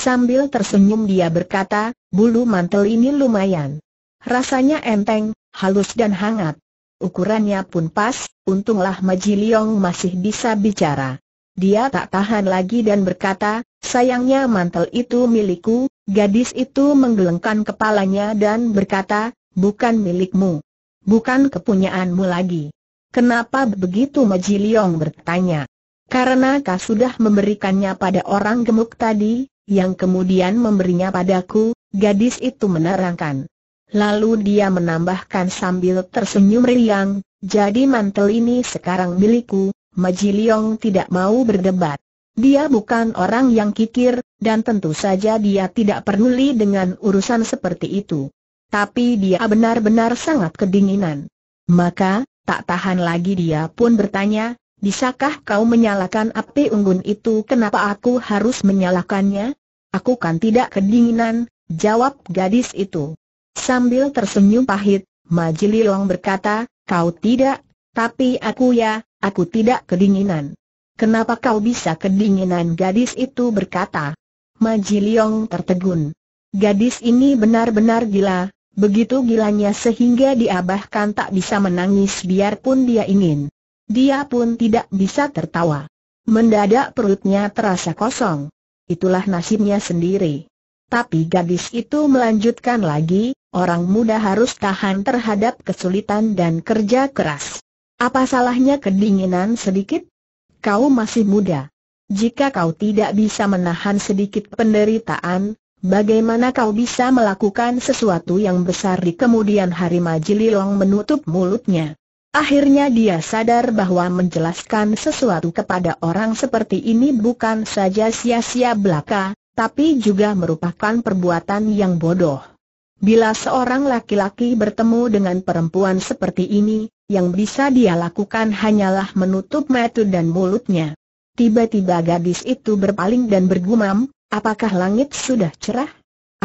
Sambil tersenyum dia berkata, bulu mantel ini lumayan. Rasanya enteng, halus dan hangat. Ukurannya pun pas, untunglah Majiliong masih bisa bicara. Dia tak tahan lagi dan berkata, sayangnya mantel itu milikku, gadis itu menggelengkan kepalanya dan berkata, bukan milikmu. Bukan kepunyaanmu lagi. Kenapa begitu Majiliong bertanya? Karena kau sudah memberikannya pada orang gemuk tadi, yang kemudian memberinya padaku, gadis itu menerangkan. Lalu dia menambahkan sambil tersenyum riang, jadi mantel ini sekarang milikku, Majiliong tidak mau berdebat. Dia bukan orang yang kikir, dan tentu saja dia tidak peduli dengan urusan seperti itu. Tapi dia benar-benar sangat kedinginan. Maka, tak tahan lagi dia pun bertanya, Bisakah kau menyalakan api unggun itu kenapa aku harus menyalakannya? Aku kan tidak kedinginan, jawab gadis itu. Sambil tersenyum pahit, Long berkata, kau tidak, tapi aku ya, aku tidak kedinginan. Kenapa kau bisa kedinginan gadis itu berkata. Majiliong tertegun. Gadis ini benar-benar gila, begitu gilanya sehingga diabahkan tak bisa menangis biarpun dia ingin. Dia pun tidak bisa tertawa. Mendadak perutnya terasa kosong. Itulah nasibnya sendiri. Tapi gadis itu melanjutkan lagi, orang muda harus tahan terhadap kesulitan dan kerja keras. Apa salahnya kedinginan sedikit? Kau masih muda. Jika kau tidak bisa menahan sedikit penderitaan, bagaimana kau bisa melakukan sesuatu yang besar di kemudian hari Majililong menutup mulutnya? Akhirnya dia sadar bahwa menjelaskan sesuatu kepada orang seperti ini bukan saja sia-sia belaka, tapi juga merupakan perbuatan yang bodoh. Bila seorang laki-laki bertemu dengan perempuan seperti ini, yang bisa dia lakukan hanyalah menutup mata dan mulutnya. Tiba-tiba gadis itu berpaling dan bergumam, apakah langit sudah cerah?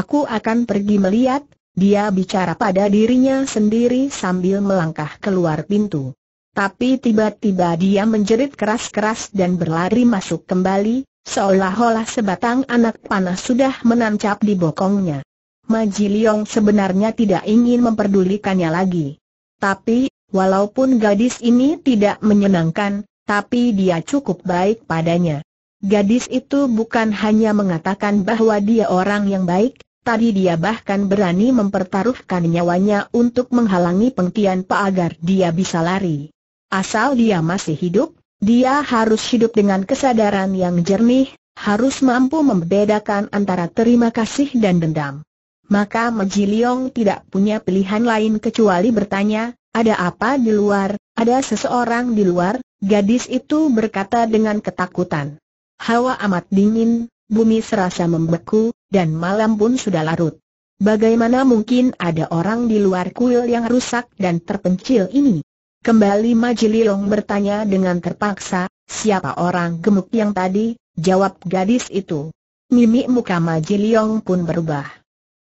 Aku akan pergi melihat, dia bicara pada dirinya sendiri sambil melangkah keluar pintu. Tapi tiba-tiba dia menjerit keras-keras dan berlari masuk kembali, seolah-olah sebatang anak panah sudah menancap di bokongnya. Maji Liong sebenarnya tidak ingin memperdulikannya lagi. Tapi, walaupun gadis ini tidak menyenangkan, tapi dia cukup baik padanya. Gadis itu bukan hanya mengatakan bahwa dia orang yang baik, Tadi dia bahkan berani mempertaruhkan nyawanya untuk menghalangi pengkian Pak agar dia bisa lari. Asal dia masih hidup, dia harus hidup dengan kesadaran yang jernih, harus mampu membedakan antara terima kasih dan dendam. Maka Meji Leong tidak punya pilihan lain kecuali bertanya, ada apa di luar, ada seseorang di luar, gadis itu berkata dengan ketakutan. Hawa amat dingin, bumi serasa membeku, dan malam pun sudah larut. Bagaimana mungkin ada orang di luar kuil yang rusak dan terpencil ini? Kembali Majililong bertanya dengan terpaksa, siapa orang gemuk yang tadi? Jawab gadis itu. Mimik muka Majililong pun berubah.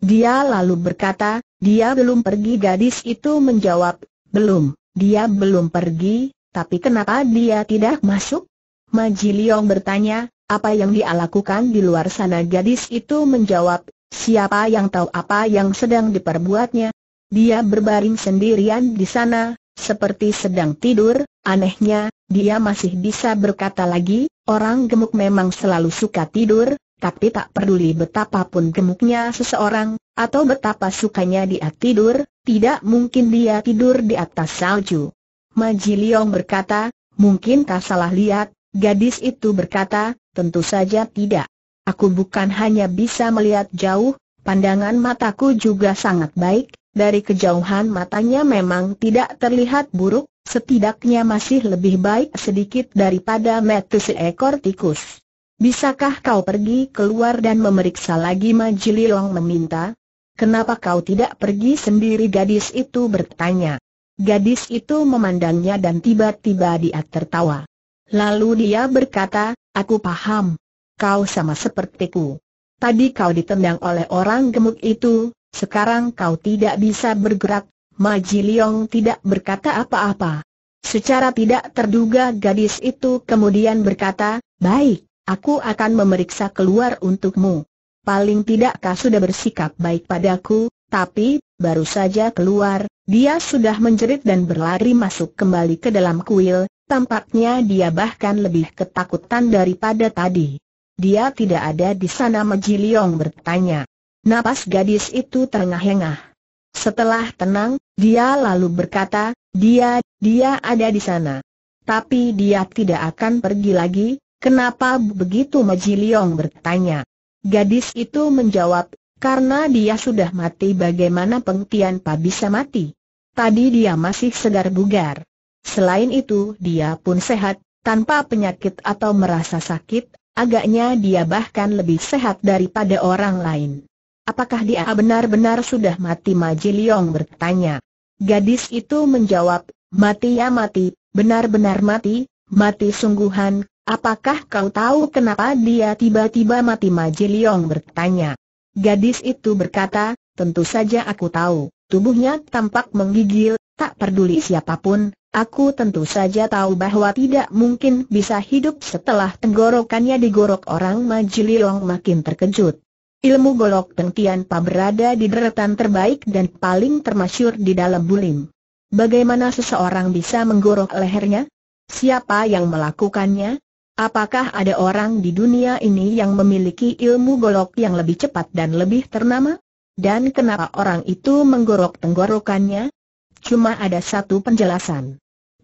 Dia lalu berkata, dia belum pergi gadis itu menjawab, belum, dia belum pergi, tapi kenapa dia tidak masuk? Majiliong bertanya, apa yang dia lakukan di luar sana gadis itu menjawab, siapa yang tahu apa yang sedang diperbuatnya? Dia berbaring sendirian di sana, seperti sedang tidur, anehnya, dia masih bisa berkata lagi, orang gemuk memang selalu suka tidur, tapi tak peduli betapapun gemuknya seseorang, atau betapa sukanya dia tidur, tidak mungkin dia tidur di atas salju. Majiliong berkata, berkata, mungkinkah salah lihat, Gadis itu berkata, tentu saja tidak. Aku bukan hanya bisa melihat jauh, pandangan mataku juga sangat baik, dari kejauhan matanya memang tidak terlihat buruk, setidaknya masih lebih baik sedikit daripada mata seekor tikus. Bisakah kau pergi keluar dan memeriksa lagi Majililong meminta? Kenapa kau tidak pergi sendiri gadis itu bertanya. Gadis itu memandangnya dan tiba-tiba dia tertawa. Lalu dia berkata, aku paham. Kau sama sepertiku. Tadi kau ditendang oleh orang gemuk itu, sekarang kau tidak bisa bergerak. Maji Liong tidak berkata apa-apa. Secara tidak terduga gadis itu kemudian berkata, baik, aku akan memeriksa keluar untukmu. Paling tidak kau sudah bersikap baik padaku, tapi, baru saja keluar, dia sudah menjerit dan berlari masuk kembali ke dalam kuil, Tampaknya dia bahkan lebih ketakutan daripada tadi. Dia tidak ada di sana Meji Mejiliong bertanya. Napas gadis itu terengah-engah. Setelah tenang, dia lalu berkata, dia, dia ada di sana. Tapi dia tidak akan pergi lagi, kenapa begitu Meji Mejiliong bertanya. Gadis itu menjawab, karena dia sudah mati bagaimana pengtian pa bisa mati. Tadi dia masih segar bugar. Selain itu dia pun sehat, tanpa penyakit atau merasa sakit, agaknya dia bahkan lebih sehat daripada orang lain. Apakah dia benar-benar sudah mati Maji bertanya. Gadis itu menjawab, mati ya mati, benar-benar mati, mati sungguhan, apakah kau tahu kenapa dia tiba-tiba mati Maji bertanya. Gadis itu berkata, tentu saja aku tahu, tubuhnya tampak menggigil, tak peduli siapapun, Aku tentu saja tahu bahwa tidak mungkin bisa hidup setelah tenggorokannya digorok orang Majiliong makin terkejut. Ilmu golok Peng Pa berada di deretan terbaik dan paling termasyur di dalam bulim. Bagaimana seseorang bisa menggorok lehernya? Siapa yang melakukannya? Apakah ada orang di dunia ini yang memiliki ilmu golok yang lebih cepat dan lebih ternama? Dan kenapa orang itu menggorok tenggorokannya? Cuma ada satu penjelasan.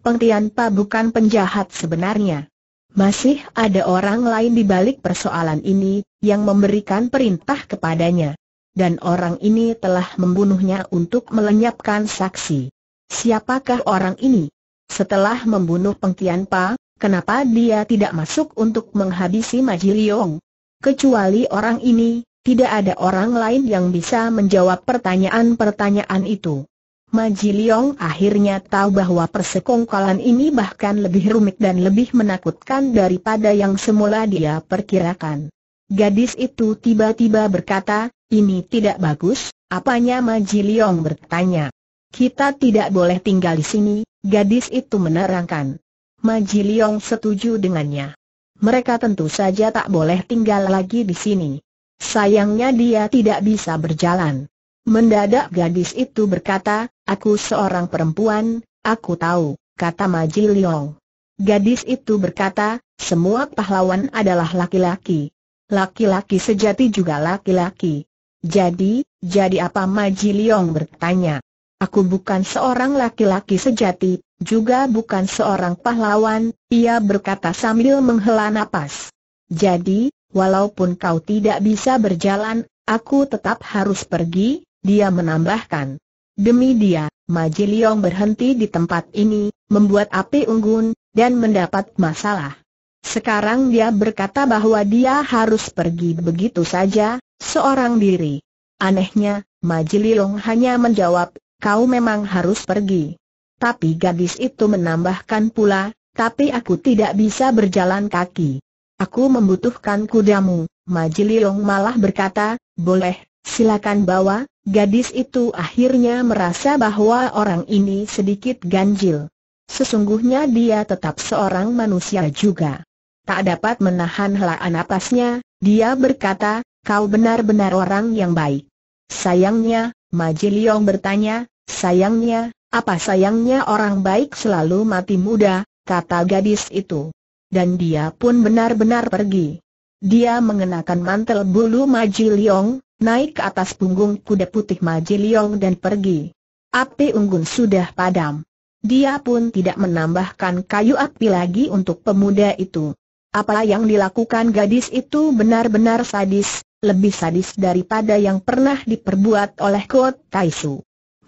Peng Tianpa bukan penjahat sebenarnya. Masih ada orang lain di balik persoalan ini, yang memberikan perintah kepadanya. Dan orang ini telah membunuhnya untuk melenyapkan saksi. Siapakah orang ini? Setelah membunuh Peng Tianpa, kenapa dia tidak masuk untuk menghabisi Majiliong? Kecuali orang ini, tidak ada orang lain yang bisa menjawab pertanyaan-pertanyaan itu. Majiliong akhirnya tahu bahwa persekongkolan ini bahkan lebih rumit dan lebih menakutkan daripada yang semula dia perkirakan. Gadis itu tiba-tiba berkata, ini tidak bagus, apanya Majiliong bertanya. Kita tidak boleh tinggal di sini, gadis itu menerangkan. Majiliong setuju dengannya. Mereka tentu saja tak boleh tinggal lagi di sini. Sayangnya dia tidak bisa berjalan. Mendadak gadis itu berkata, Aku seorang perempuan, aku tahu, kata Maji Liong. Gadis itu berkata, semua pahlawan adalah laki-laki. Laki-laki sejati juga laki-laki. Jadi, jadi apa Maji Liong bertanya? Aku bukan seorang laki-laki sejati, juga bukan seorang pahlawan, ia berkata sambil menghela nafas. Jadi, walaupun kau tidak bisa berjalan, aku tetap harus pergi, dia menambahkan. Demi dia, Majiliong berhenti di tempat ini, membuat api unggun, dan mendapat masalah. Sekarang dia berkata bahwa dia harus pergi begitu saja, seorang diri. Anehnya, Majiliong hanya menjawab, kau memang harus pergi. Tapi gadis itu menambahkan pula, tapi aku tidak bisa berjalan kaki. Aku membutuhkan kudamu, Majiliong malah berkata, boleh, silakan bawa, gadis itu akhirnya merasa bahwa orang ini sedikit ganjil. Sesungguhnya dia tetap seorang manusia juga. Tak dapat menahan helaan napasnya, dia berkata, kau benar-benar orang yang baik. Sayangnya, Majiliong bertanya, sayangnya, apa sayangnya orang baik selalu mati muda, kata gadis itu. Dan dia pun benar-benar pergi. Dia mengenakan mantel bulu Majiliong naik ke atas punggung kuda putih Majiliong dan pergi. Api unggun sudah padam. Dia pun tidak menambahkan kayu api lagi untuk pemuda itu. Apa yang dilakukan gadis itu benar-benar sadis, lebih sadis daripada yang pernah diperbuat oleh Kot Taisu.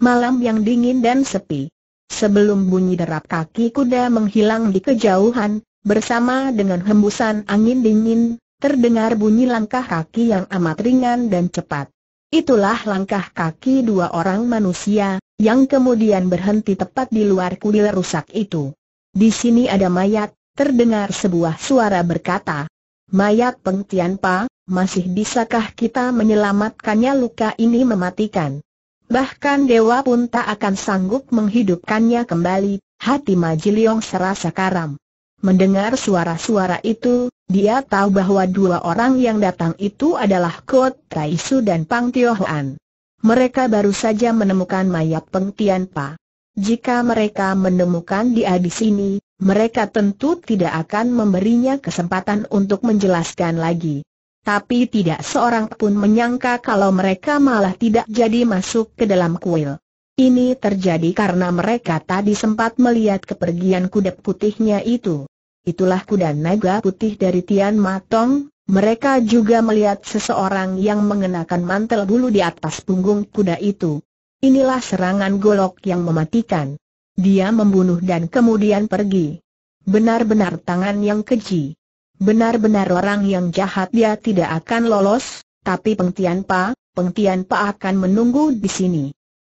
Malam yang dingin dan sepi. Sebelum bunyi derap kaki kuda menghilang di kejauhan, bersama dengan hembusan angin dingin, terdengar bunyi langkah kaki yang amat ringan dan cepat. Itulah langkah kaki dua orang manusia, yang kemudian berhenti tepat di luar kuil rusak itu. Di sini ada mayat, terdengar sebuah suara berkata, Mayat Peng Tian masih bisakah kita menyelamatkannya luka ini mematikan? Bahkan dewa pun tak akan sanggup menghidupkannya kembali, hati Majiliong serasa karam. Mendengar suara-suara itu, dia tahu bahwa dua orang yang datang itu adalah Kot Tai dan Pang Tio Hoan. Mereka baru saja menemukan mayat Peng Tian Jika mereka menemukan dia di sini, mereka tentu tidak akan memberinya kesempatan untuk menjelaskan lagi. Tapi tidak seorang pun menyangka kalau mereka malah tidak jadi masuk ke dalam kuil. Ini terjadi karena mereka tadi sempat melihat kepergian kuda putihnya itu itulah kuda naga putih dari Tian Matong, mereka juga melihat seseorang yang mengenakan mantel bulu di atas punggung kuda itu. Inilah serangan golok yang mematikan. Dia membunuh dan kemudian pergi. Benar-benar tangan yang keji. Benar-benar orang yang jahat dia tidak akan lolos, tapi Tian Pa, Tian Pa akan menunggu di sini.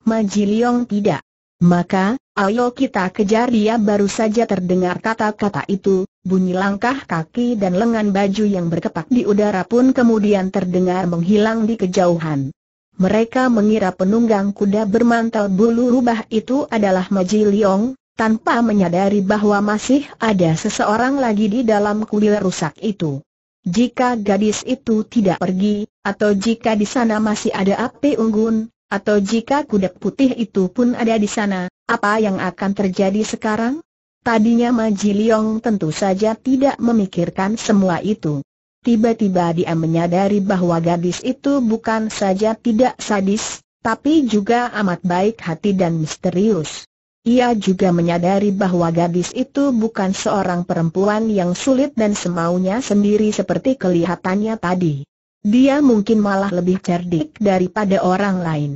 Maji Liong tidak. Maka, ayo kita kejar dia baru saja terdengar kata-kata itu, bunyi langkah kaki dan lengan baju yang berkepak di udara pun kemudian terdengar menghilang di kejauhan. Mereka mengira penunggang kuda bermantel bulu rubah itu adalah Maji Leong, tanpa menyadari bahwa masih ada seseorang lagi di dalam kuil rusak itu. Jika gadis itu tidak pergi, atau jika di sana masih ada api unggun, atau jika kuda putih itu pun ada di sana, apa yang akan terjadi sekarang? Tadinya Ma Liong tentu saja tidak memikirkan semua itu. Tiba-tiba dia menyadari bahwa gadis itu bukan saja tidak sadis, tapi juga amat baik hati dan misterius. Ia juga menyadari bahwa gadis itu bukan seorang perempuan yang sulit dan semaunya sendiri seperti kelihatannya tadi. Dia mungkin malah lebih cerdik daripada orang lain.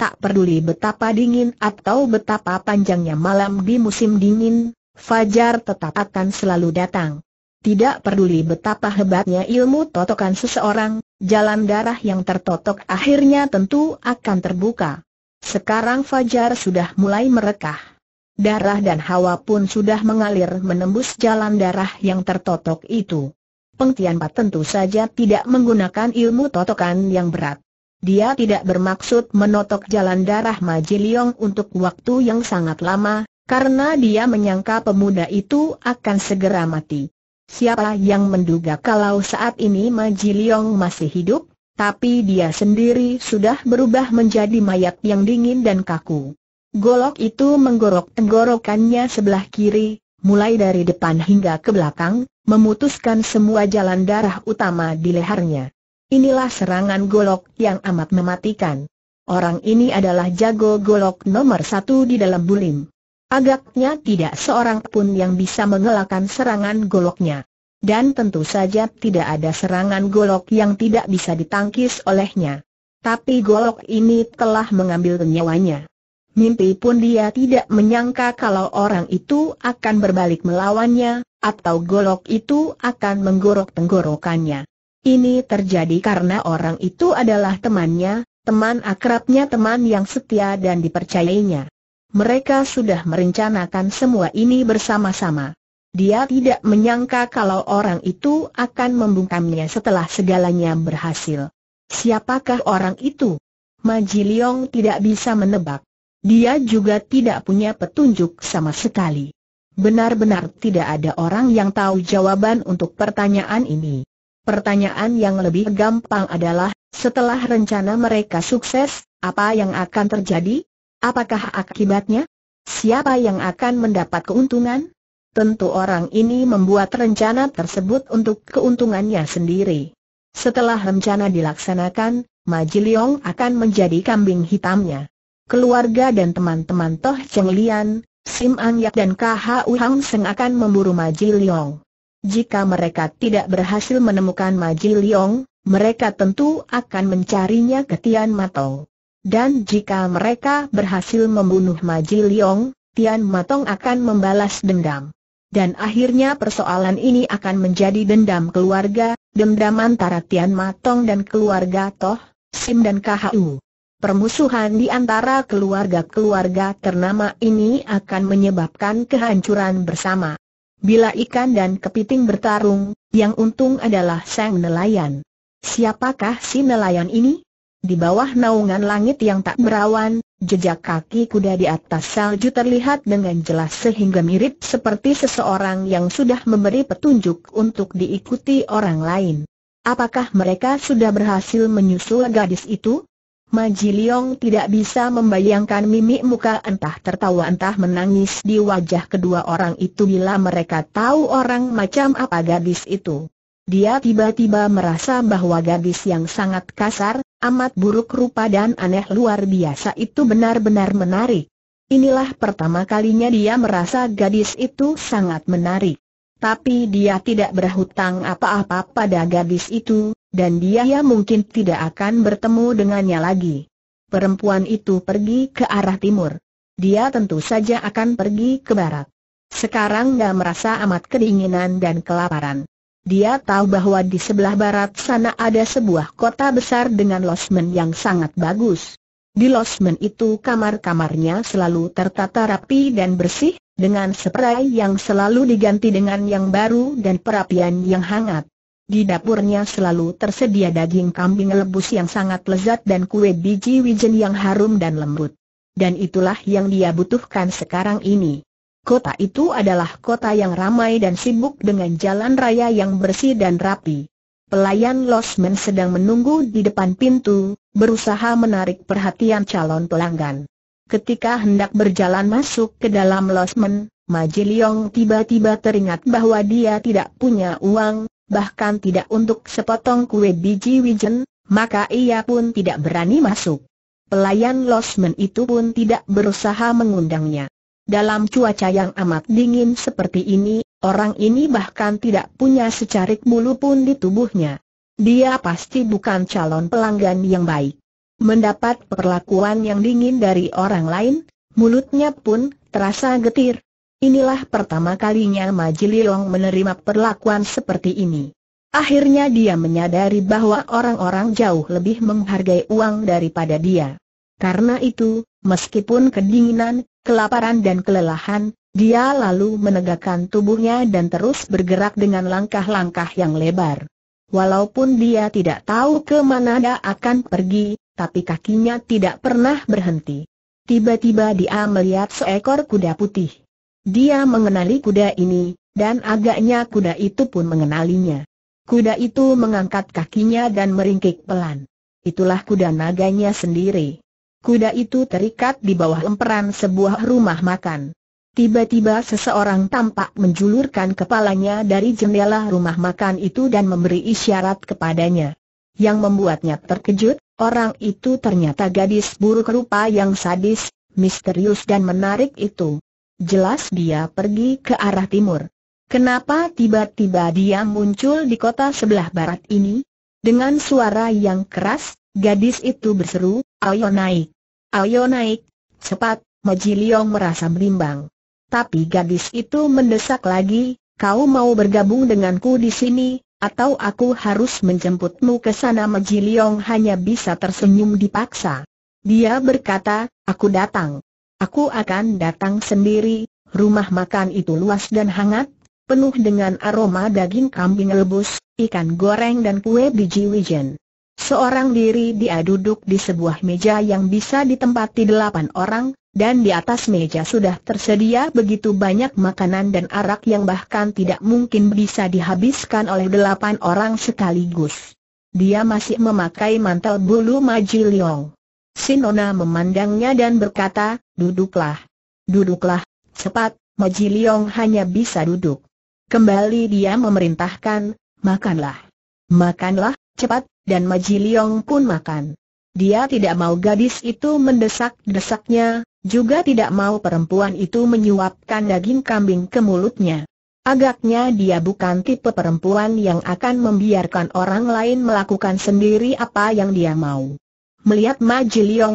Tak peduli betapa dingin atau betapa panjangnya malam di musim dingin, Fajar tetap akan selalu datang. Tidak peduli betapa hebatnya ilmu totokan seseorang, jalan darah yang tertotok akhirnya tentu akan terbuka. Sekarang Fajar sudah mulai merekah. Darah dan hawa pun sudah mengalir menembus jalan darah yang tertotok itu. Peng tentu saja tidak menggunakan ilmu totokan yang berat. Dia tidak bermaksud menotok jalan darah Ma untuk waktu yang sangat lama, karena dia menyangka pemuda itu akan segera mati. Siapa yang menduga kalau saat ini Ma masih hidup, tapi dia sendiri sudah berubah menjadi mayat yang dingin dan kaku. Golok itu menggorok tenggorokannya sebelah kiri, mulai dari depan hingga ke belakang, memutuskan semua jalan darah utama di lehernya. Inilah serangan golok yang amat mematikan. Orang ini adalah jago golok nomor satu di dalam bulim. Agaknya tidak seorang pun yang bisa mengelakkan serangan goloknya. Dan tentu saja tidak ada serangan golok yang tidak bisa ditangkis olehnya. Tapi golok ini telah mengambil nyawanya mimpi pun dia tidak menyangka kalau orang itu akan berbalik melawannya, atau golok itu akan menggorok tenggorokannya. Ini terjadi karena orang itu adalah temannya, teman akrabnya teman yang setia dan dipercayainya. Mereka sudah merencanakan semua ini bersama-sama. Dia tidak menyangka kalau orang itu akan membungkamnya setelah segalanya berhasil. Siapakah orang itu? Majiliong tidak bisa menebak. Dia juga tidak punya petunjuk sama sekali. Benar-benar tidak ada orang yang tahu jawaban untuk pertanyaan ini. Pertanyaan yang lebih gampang adalah, setelah rencana mereka sukses, apa yang akan terjadi? Apakah akibatnya? Siapa yang akan mendapat keuntungan? Tentu orang ini membuat rencana tersebut untuk keuntungannya sendiri. Setelah rencana dilaksanakan, Majiliong akan menjadi kambing hitamnya keluarga dan teman-teman Toh Cheng Lian, Sim Ang Yak dan KHU Hang Seng akan memburu Maji Jika mereka tidak berhasil menemukan Maji mereka tentu akan mencarinya ke Tian Matong. Dan jika mereka berhasil membunuh Maji Liong, Tian Matong akan membalas dendam. Dan akhirnya persoalan ini akan menjadi dendam keluarga, dendam antara Tian Matong dan keluarga Toh, Sim dan KHU. Permusuhan di antara keluarga-keluarga ternama ini akan menyebabkan kehancuran bersama. Bila ikan dan kepiting bertarung, yang untung adalah sang nelayan. Siapakah si nelayan ini? Di bawah naungan langit yang tak berawan, jejak kaki kuda di atas salju terlihat dengan jelas sehingga mirip seperti seseorang yang sudah memberi petunjuk untuk diikuti orang lain. Apakah mereka sudah berhasil menyusul gadis itu? Maji Liong tidak bisa membayangkan mimik muka entah tertawa entah menangis di wajah kedua orang itu bila mereka tahu orang macam apa gadis itu. Dia tiba-tiba merasa bahwa gadis yang sangat kasar, amat buruk rupa dan aneh luar biasa itu benar-benar menarik. Inilah pertama kalinya dia merasa gadis itu sangat menarik. Tapi dia tidak berhutang apa-apa pada gadis itu, dan dia ya, mungkin tidak akan bertemu dengannya lagi. Perempuan itu pergi ke arah timur. Dia tentu saja akan pergi ke barat. Sekarang dia merasa amat kedinginan dan kelaparan. Dia tahu bahwa di sebelah barat sana ada sebuah kota besar dengan losmen yang sangat bagus. Di losmen itu kamar-kamarnya selalu tertata rapi dan bersih, dengan spray yang selalu diganti dengan yang baru dan perapian yang hangat. Di dapurnya selalu tersedia daging kambing lebus yang sangat lezat dan kue biji wijen yang harum dan lembut. Dan itulah yang dia butuhkan sekarang ini. Kota itu adalah kota yang ramai dan sibuk dengan jalan raya yang bersih dan rapi. Pelayan losmen sedang menunggu di depan pintu, berusaha menarik perhatian calon pelanggan. Ketika hendak berjalan masuk ke dalam losmen, Majiliong tiba-tiba teringat bahwa dia tidak punya uang, bahkan tidak untuk sepotong kue biji wijen, maka ia pun tidak berani masuk. Pelayan losmen itu pun tidak berusaha mengundangnya. Dalam cuaca yang amat dingin seperti ini, orang ini bahkan tidak punya secarik bulu pun di tubuhnya. Dia pasti bukan calon pelanggan yang baik. Mendapat perlakuan yang dingin dari orang lain, mulutnya pun terasa getir, Inilah pertama kalinya Majililong menerima perlakuan seperti ini. Akhirnya dia menyadari bahwa orang-orang jauh lebih menghargai uang daripada dia. Karena itu, meskipun kedinginan, kelaparan dan kelelahan, dia lalu menegakkan tubuhnya dan terus bergerak dengan langkah-langkah yang lebar. Walaupun dia tidak tahu ke mana dia akan pergi, tapi kakinya tidak pernah berhenti. Tiba-tiba dia melihat seekor kuda putih. Dia mengenali kuda ini, dan agaknya kuda itu pun mengenalinya. Kuda itu mengangkat kakinya dan meringkik pelan. Itulah kuda naganya sendiri. Kuda itu terikat di bawah emperan sebuah rumah makan. Tiba-tiba seseorang tampak menjulurkan kepalanya dari jendela rumah makan itu dan memberi isyarat kepadanya. Yang membuatnya terkejut, orang itu ternyata gadis buruk rupa yang sadis, misterius dan menarik itu jelas dia pergi ke arah timur. Kenapa tiba-tiba dia muncul di kota sebelah barat ini? Dengan suara yang keras, gadis itu berseru, ayo naik. Ayo naik, cepat, Moji Liong merasa berimbang. Tapi gadis itu mendesak lagi, kau mau bergabung denganku di sini, atau aku harus menjemputmu ke sana Moji Liong hanya bisa tersenyum dipaksa. Dia berkata, aku datang. Aku akan datang sendiri, rumah makan itu luas dan hangat, penuh dengan aroma daging kambing rebus, ikan goreng dan kue biji wijen. Seorang diri dia duduk di sebuah meja yang bisa ditempati delapan orang, dan di atas meja sudah tersedia begitu banyak makanan dan arak yang bahkan tidak mungkin bisa dihabiskan oleh delapan orang sekaligus. Dia masih memakai mantel bulu Majiliong. Sinona memandangnya dan berkata, duduklah. Duduklah, cepat, Maji Liong hanya bisa duduk. Kembali dia memerintahkan, makanlah. Makanlah, cepat, dan Maji Liong pun makan. Dia tidak mau gadis itu mendesak-desaknya, juga tidak mau perempuan itu menyuapkan daging kambing ke mulutnya. Agaknya dia bukan tipe perempuan yang akan membiarkan orang lain melakukan sendiri apa yang dia mau. Melihat Ma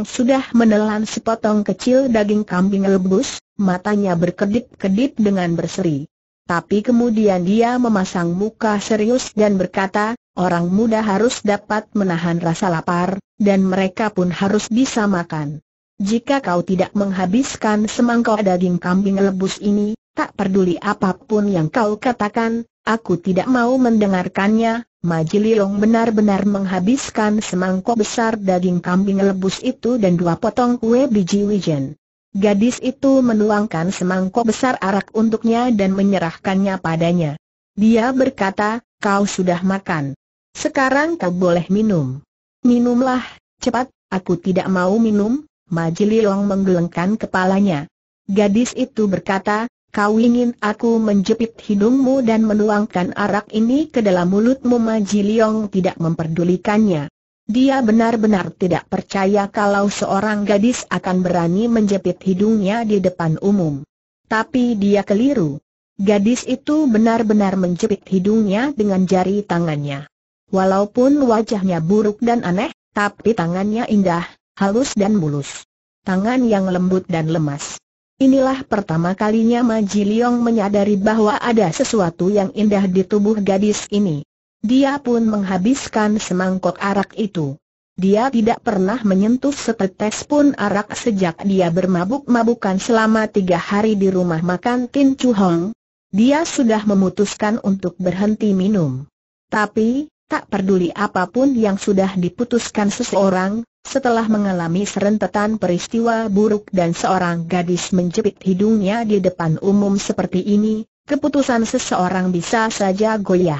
sudah menelan sepotong kecil daging kambing rebus, matanya berkedip-kedip dengan berseri. Tapi kemudian dia memasang muka serius dan berkata, orang muda harus dapat menahan rasa lapar, dan mereka pun harus bisa makan. Jika kau tidak menghabiskan semangkuk daging kambing rebus ini, tak peduli apapun yang kau katakan, aku tidak mau mendengarkannya, Majiliong benar-benar menghabiskan semangkok besar daging kambing lebus itu dan dua potong kue biji wijen. Gadis itu menuangkan semangkok besar arak untuknya dan menyerahkannya padanya. Dia berkata, kau sudah makan. Sekarang kau boleh minum. Minumlah, cepat, aku tidak mau minum, Majiliong menggelengkan kepalanya. Gadis itu berkata, Kau ingin aku menjepit hidungmu dan menuangkan arak ini ke dalam mulutmu Maji Liong tidak memperdulikannya. Dia benar-benar tidak percaya kalau seorang gadis akan berani menjepit hidungnya di depan umum. Tapi dia keliru. Gadis itu benar-benar menjepit hidungnya dengan jari tangannya. Walaupun wajahnya buruk dan aneh, tapi tangannya indah, halus dan mulus. Tangan yang lembut dan lemas. Inilah pertama kalinya Ma Ji menyadari bahwa ada sesuatu yang indah di tubuh gadis ini. Dia pun menghabiskan semangkok arak itu. Dia tidak pernah menyentuh setetes pun arak sejak dia bermabuk-mabukan selama tiga hari di rumah makan Tin Chu Hong. Dia sudah memutuskan untuk berhenti minum. Tapi, tak peduli apapun yang sudah diputuskan seseorang, setelah mengalami serentetan peristiwa buruk dan seorang gadis menjepit hidungnya di depan umum seperti ini, keputusan seseorang bisa saja goyah.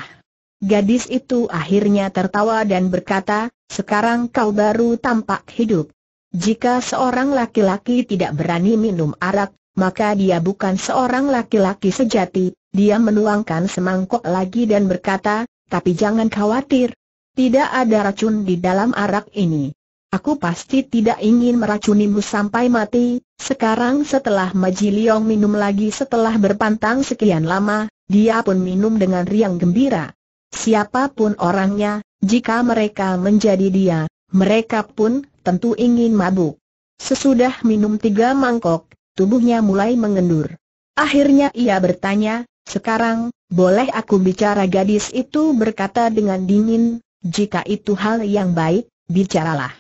Gadis itu akhirnya tertawa dan berkata, sekarang kau baru tampak hidup. Jika seorang laki-laki tidak berani minum arak, maka dia bukan seorang laki-laki sejati, dia menuangkan semangkuk lagi dan berkata, tapi jangan khawatir. Tidak ada racun di dalam arak ini. Aku pasti tidak ingin meracunimu sampai mati, sekarang setelah Maji Liong minum lagi setelah berpantang sekian lama, dia pun minum dengan riang gembira. Siapapun orangnya, jika mereka menjadi dia, mereka pun tentu ingin mabuk. Sesudah minum tiga mangkok, tubuhnya mulai mengendur. Akhirnya ia bertanya, sekarang, boleh aku bicara gadis itu berkata dengan dingin, jika itu hal yang baik, bicaralah.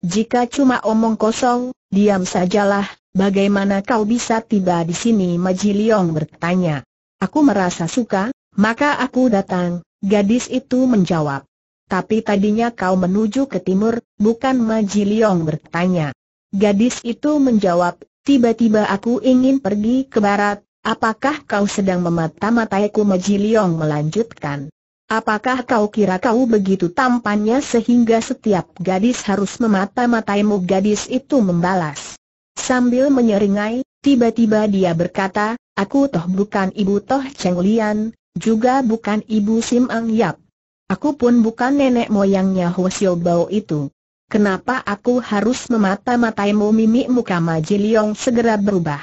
Jika cuma omong kosong, diam sajalah, bagaimana kau bisa tiba di sini Maji Liong bertanya. Aku merasa suka, maka aku datang, gadis itu menjawab. Tapi tadinya kau menuju ke timur, bukan Maji Liong bertanya. Gadis itu menjawab, tiba-tiba aku ingin pergi ke barat, apakah kau sedang memata-mataiku Maji Liong melanjutkan. Apakah kau kira kau begitu tampannya sehingga setiap gadis harus memata-mataimu gadis itu membalas. Sambil menyeringai, tiba-tiba dia berkata, aku toh bukan ibu toh Cheng Lian, juga bukan ibu Sim Ang Yap. Aku pun bukan nenek moyangnya Ho Xiao Bao itu. Kenapa aku harus memata-mataimu mimik muka Ma segera berubah?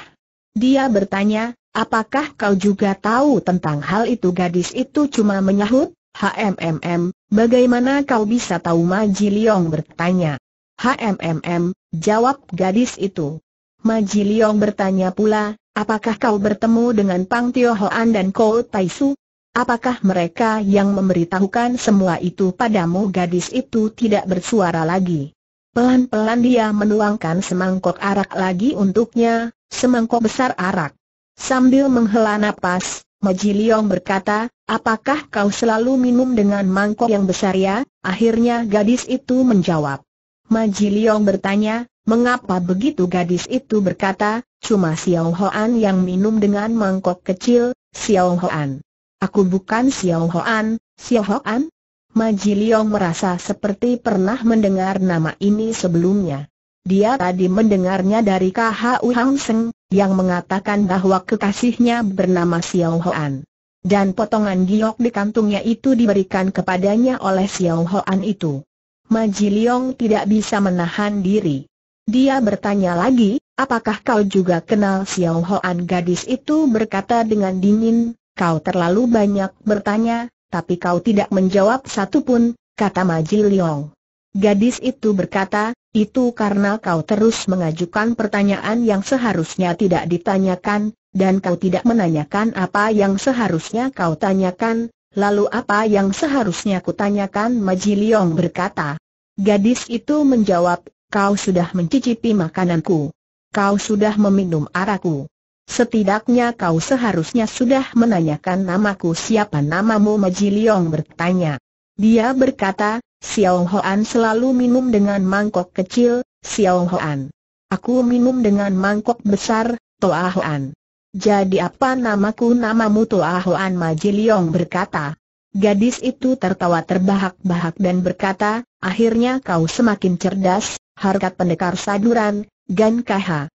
Dia bertanya, apakah kau juga tahu tentang hal itu gadis itu cuma menyahut, HMMM, bagaimana kau bisa tahu Ma Liong bertanya. HMMM, jawab gadis itu. Ma Liong bertanya pula, apakah kau bertemu dengan Pang Tio Hoan dan Ko Tai Su? Apakah mereka yang memberitahukan semua itu padamu gadis itu tidak bersuara lagi? Pelan-pelan dia menuangkan semangkok arak lagi untuknya, semangkok besar arak. Sambil menghela napas, Majiliong berkata, Apakah kau selalu minum dengan mangkok yang besar ya? Akhirnya gadis itu menjawab. Maji Liong bertanya, mengapa begitu gadis itu berkata, cuma Xiao Hoan yang minum dengan mangkok kecil, Xiao Hoan. Aku bukan Xiao Hoan, Xiao Hoan? Maji Liong merasa seperti pernah mendengar nama ini sebelumnya. Dia tadi mendengarnya dari KHU Hang Seng, yang mengatakan bahwa kekasihnya bernama Xiao Hoan. Dan potongan giok di kantungnya itu diberikan kepadanya oleh Xiao Hoan itu. Maji Liong tidak bisa menahan diri. Dia bertanya lagi, apakah kau juga kenal Xiao Hoan gadis itu berkata dengan dingin, kau terlalu banyak bertanya, tapi kau tidak menjawab satupun, pun, kata Maji Liong. Gadis itu berkata, itu karena kau terus mengajukan pertanyaan yang seharusnya tidak ditanyakan, dan kau tidak menanyakan apa yang seharusnya kau tanyakan, lalu apa yang seharusnya kutanyakan Majiliong berkata. Gadis itu menjawab, kau sudah mencicipi makananku. Kau sudah meminum arakku. Setidaknya kau seharusnya sudah menanyakan namaku siapa namamu Majiliong bertanya. Dia berkata, Xiao Hoan selalu minum dengan mangkok kecil, Xiao Hoan. Aku minum dengan mangkok besar, Toa Hoan. Jadi apa namaku namamu tuahuan Hoan Majiliong berkata. Gadis itu tertawa terbahak-bahak dan berkata, akhirnya kau semakin cerdas, harkat pendekar saduran, Gan Kaha.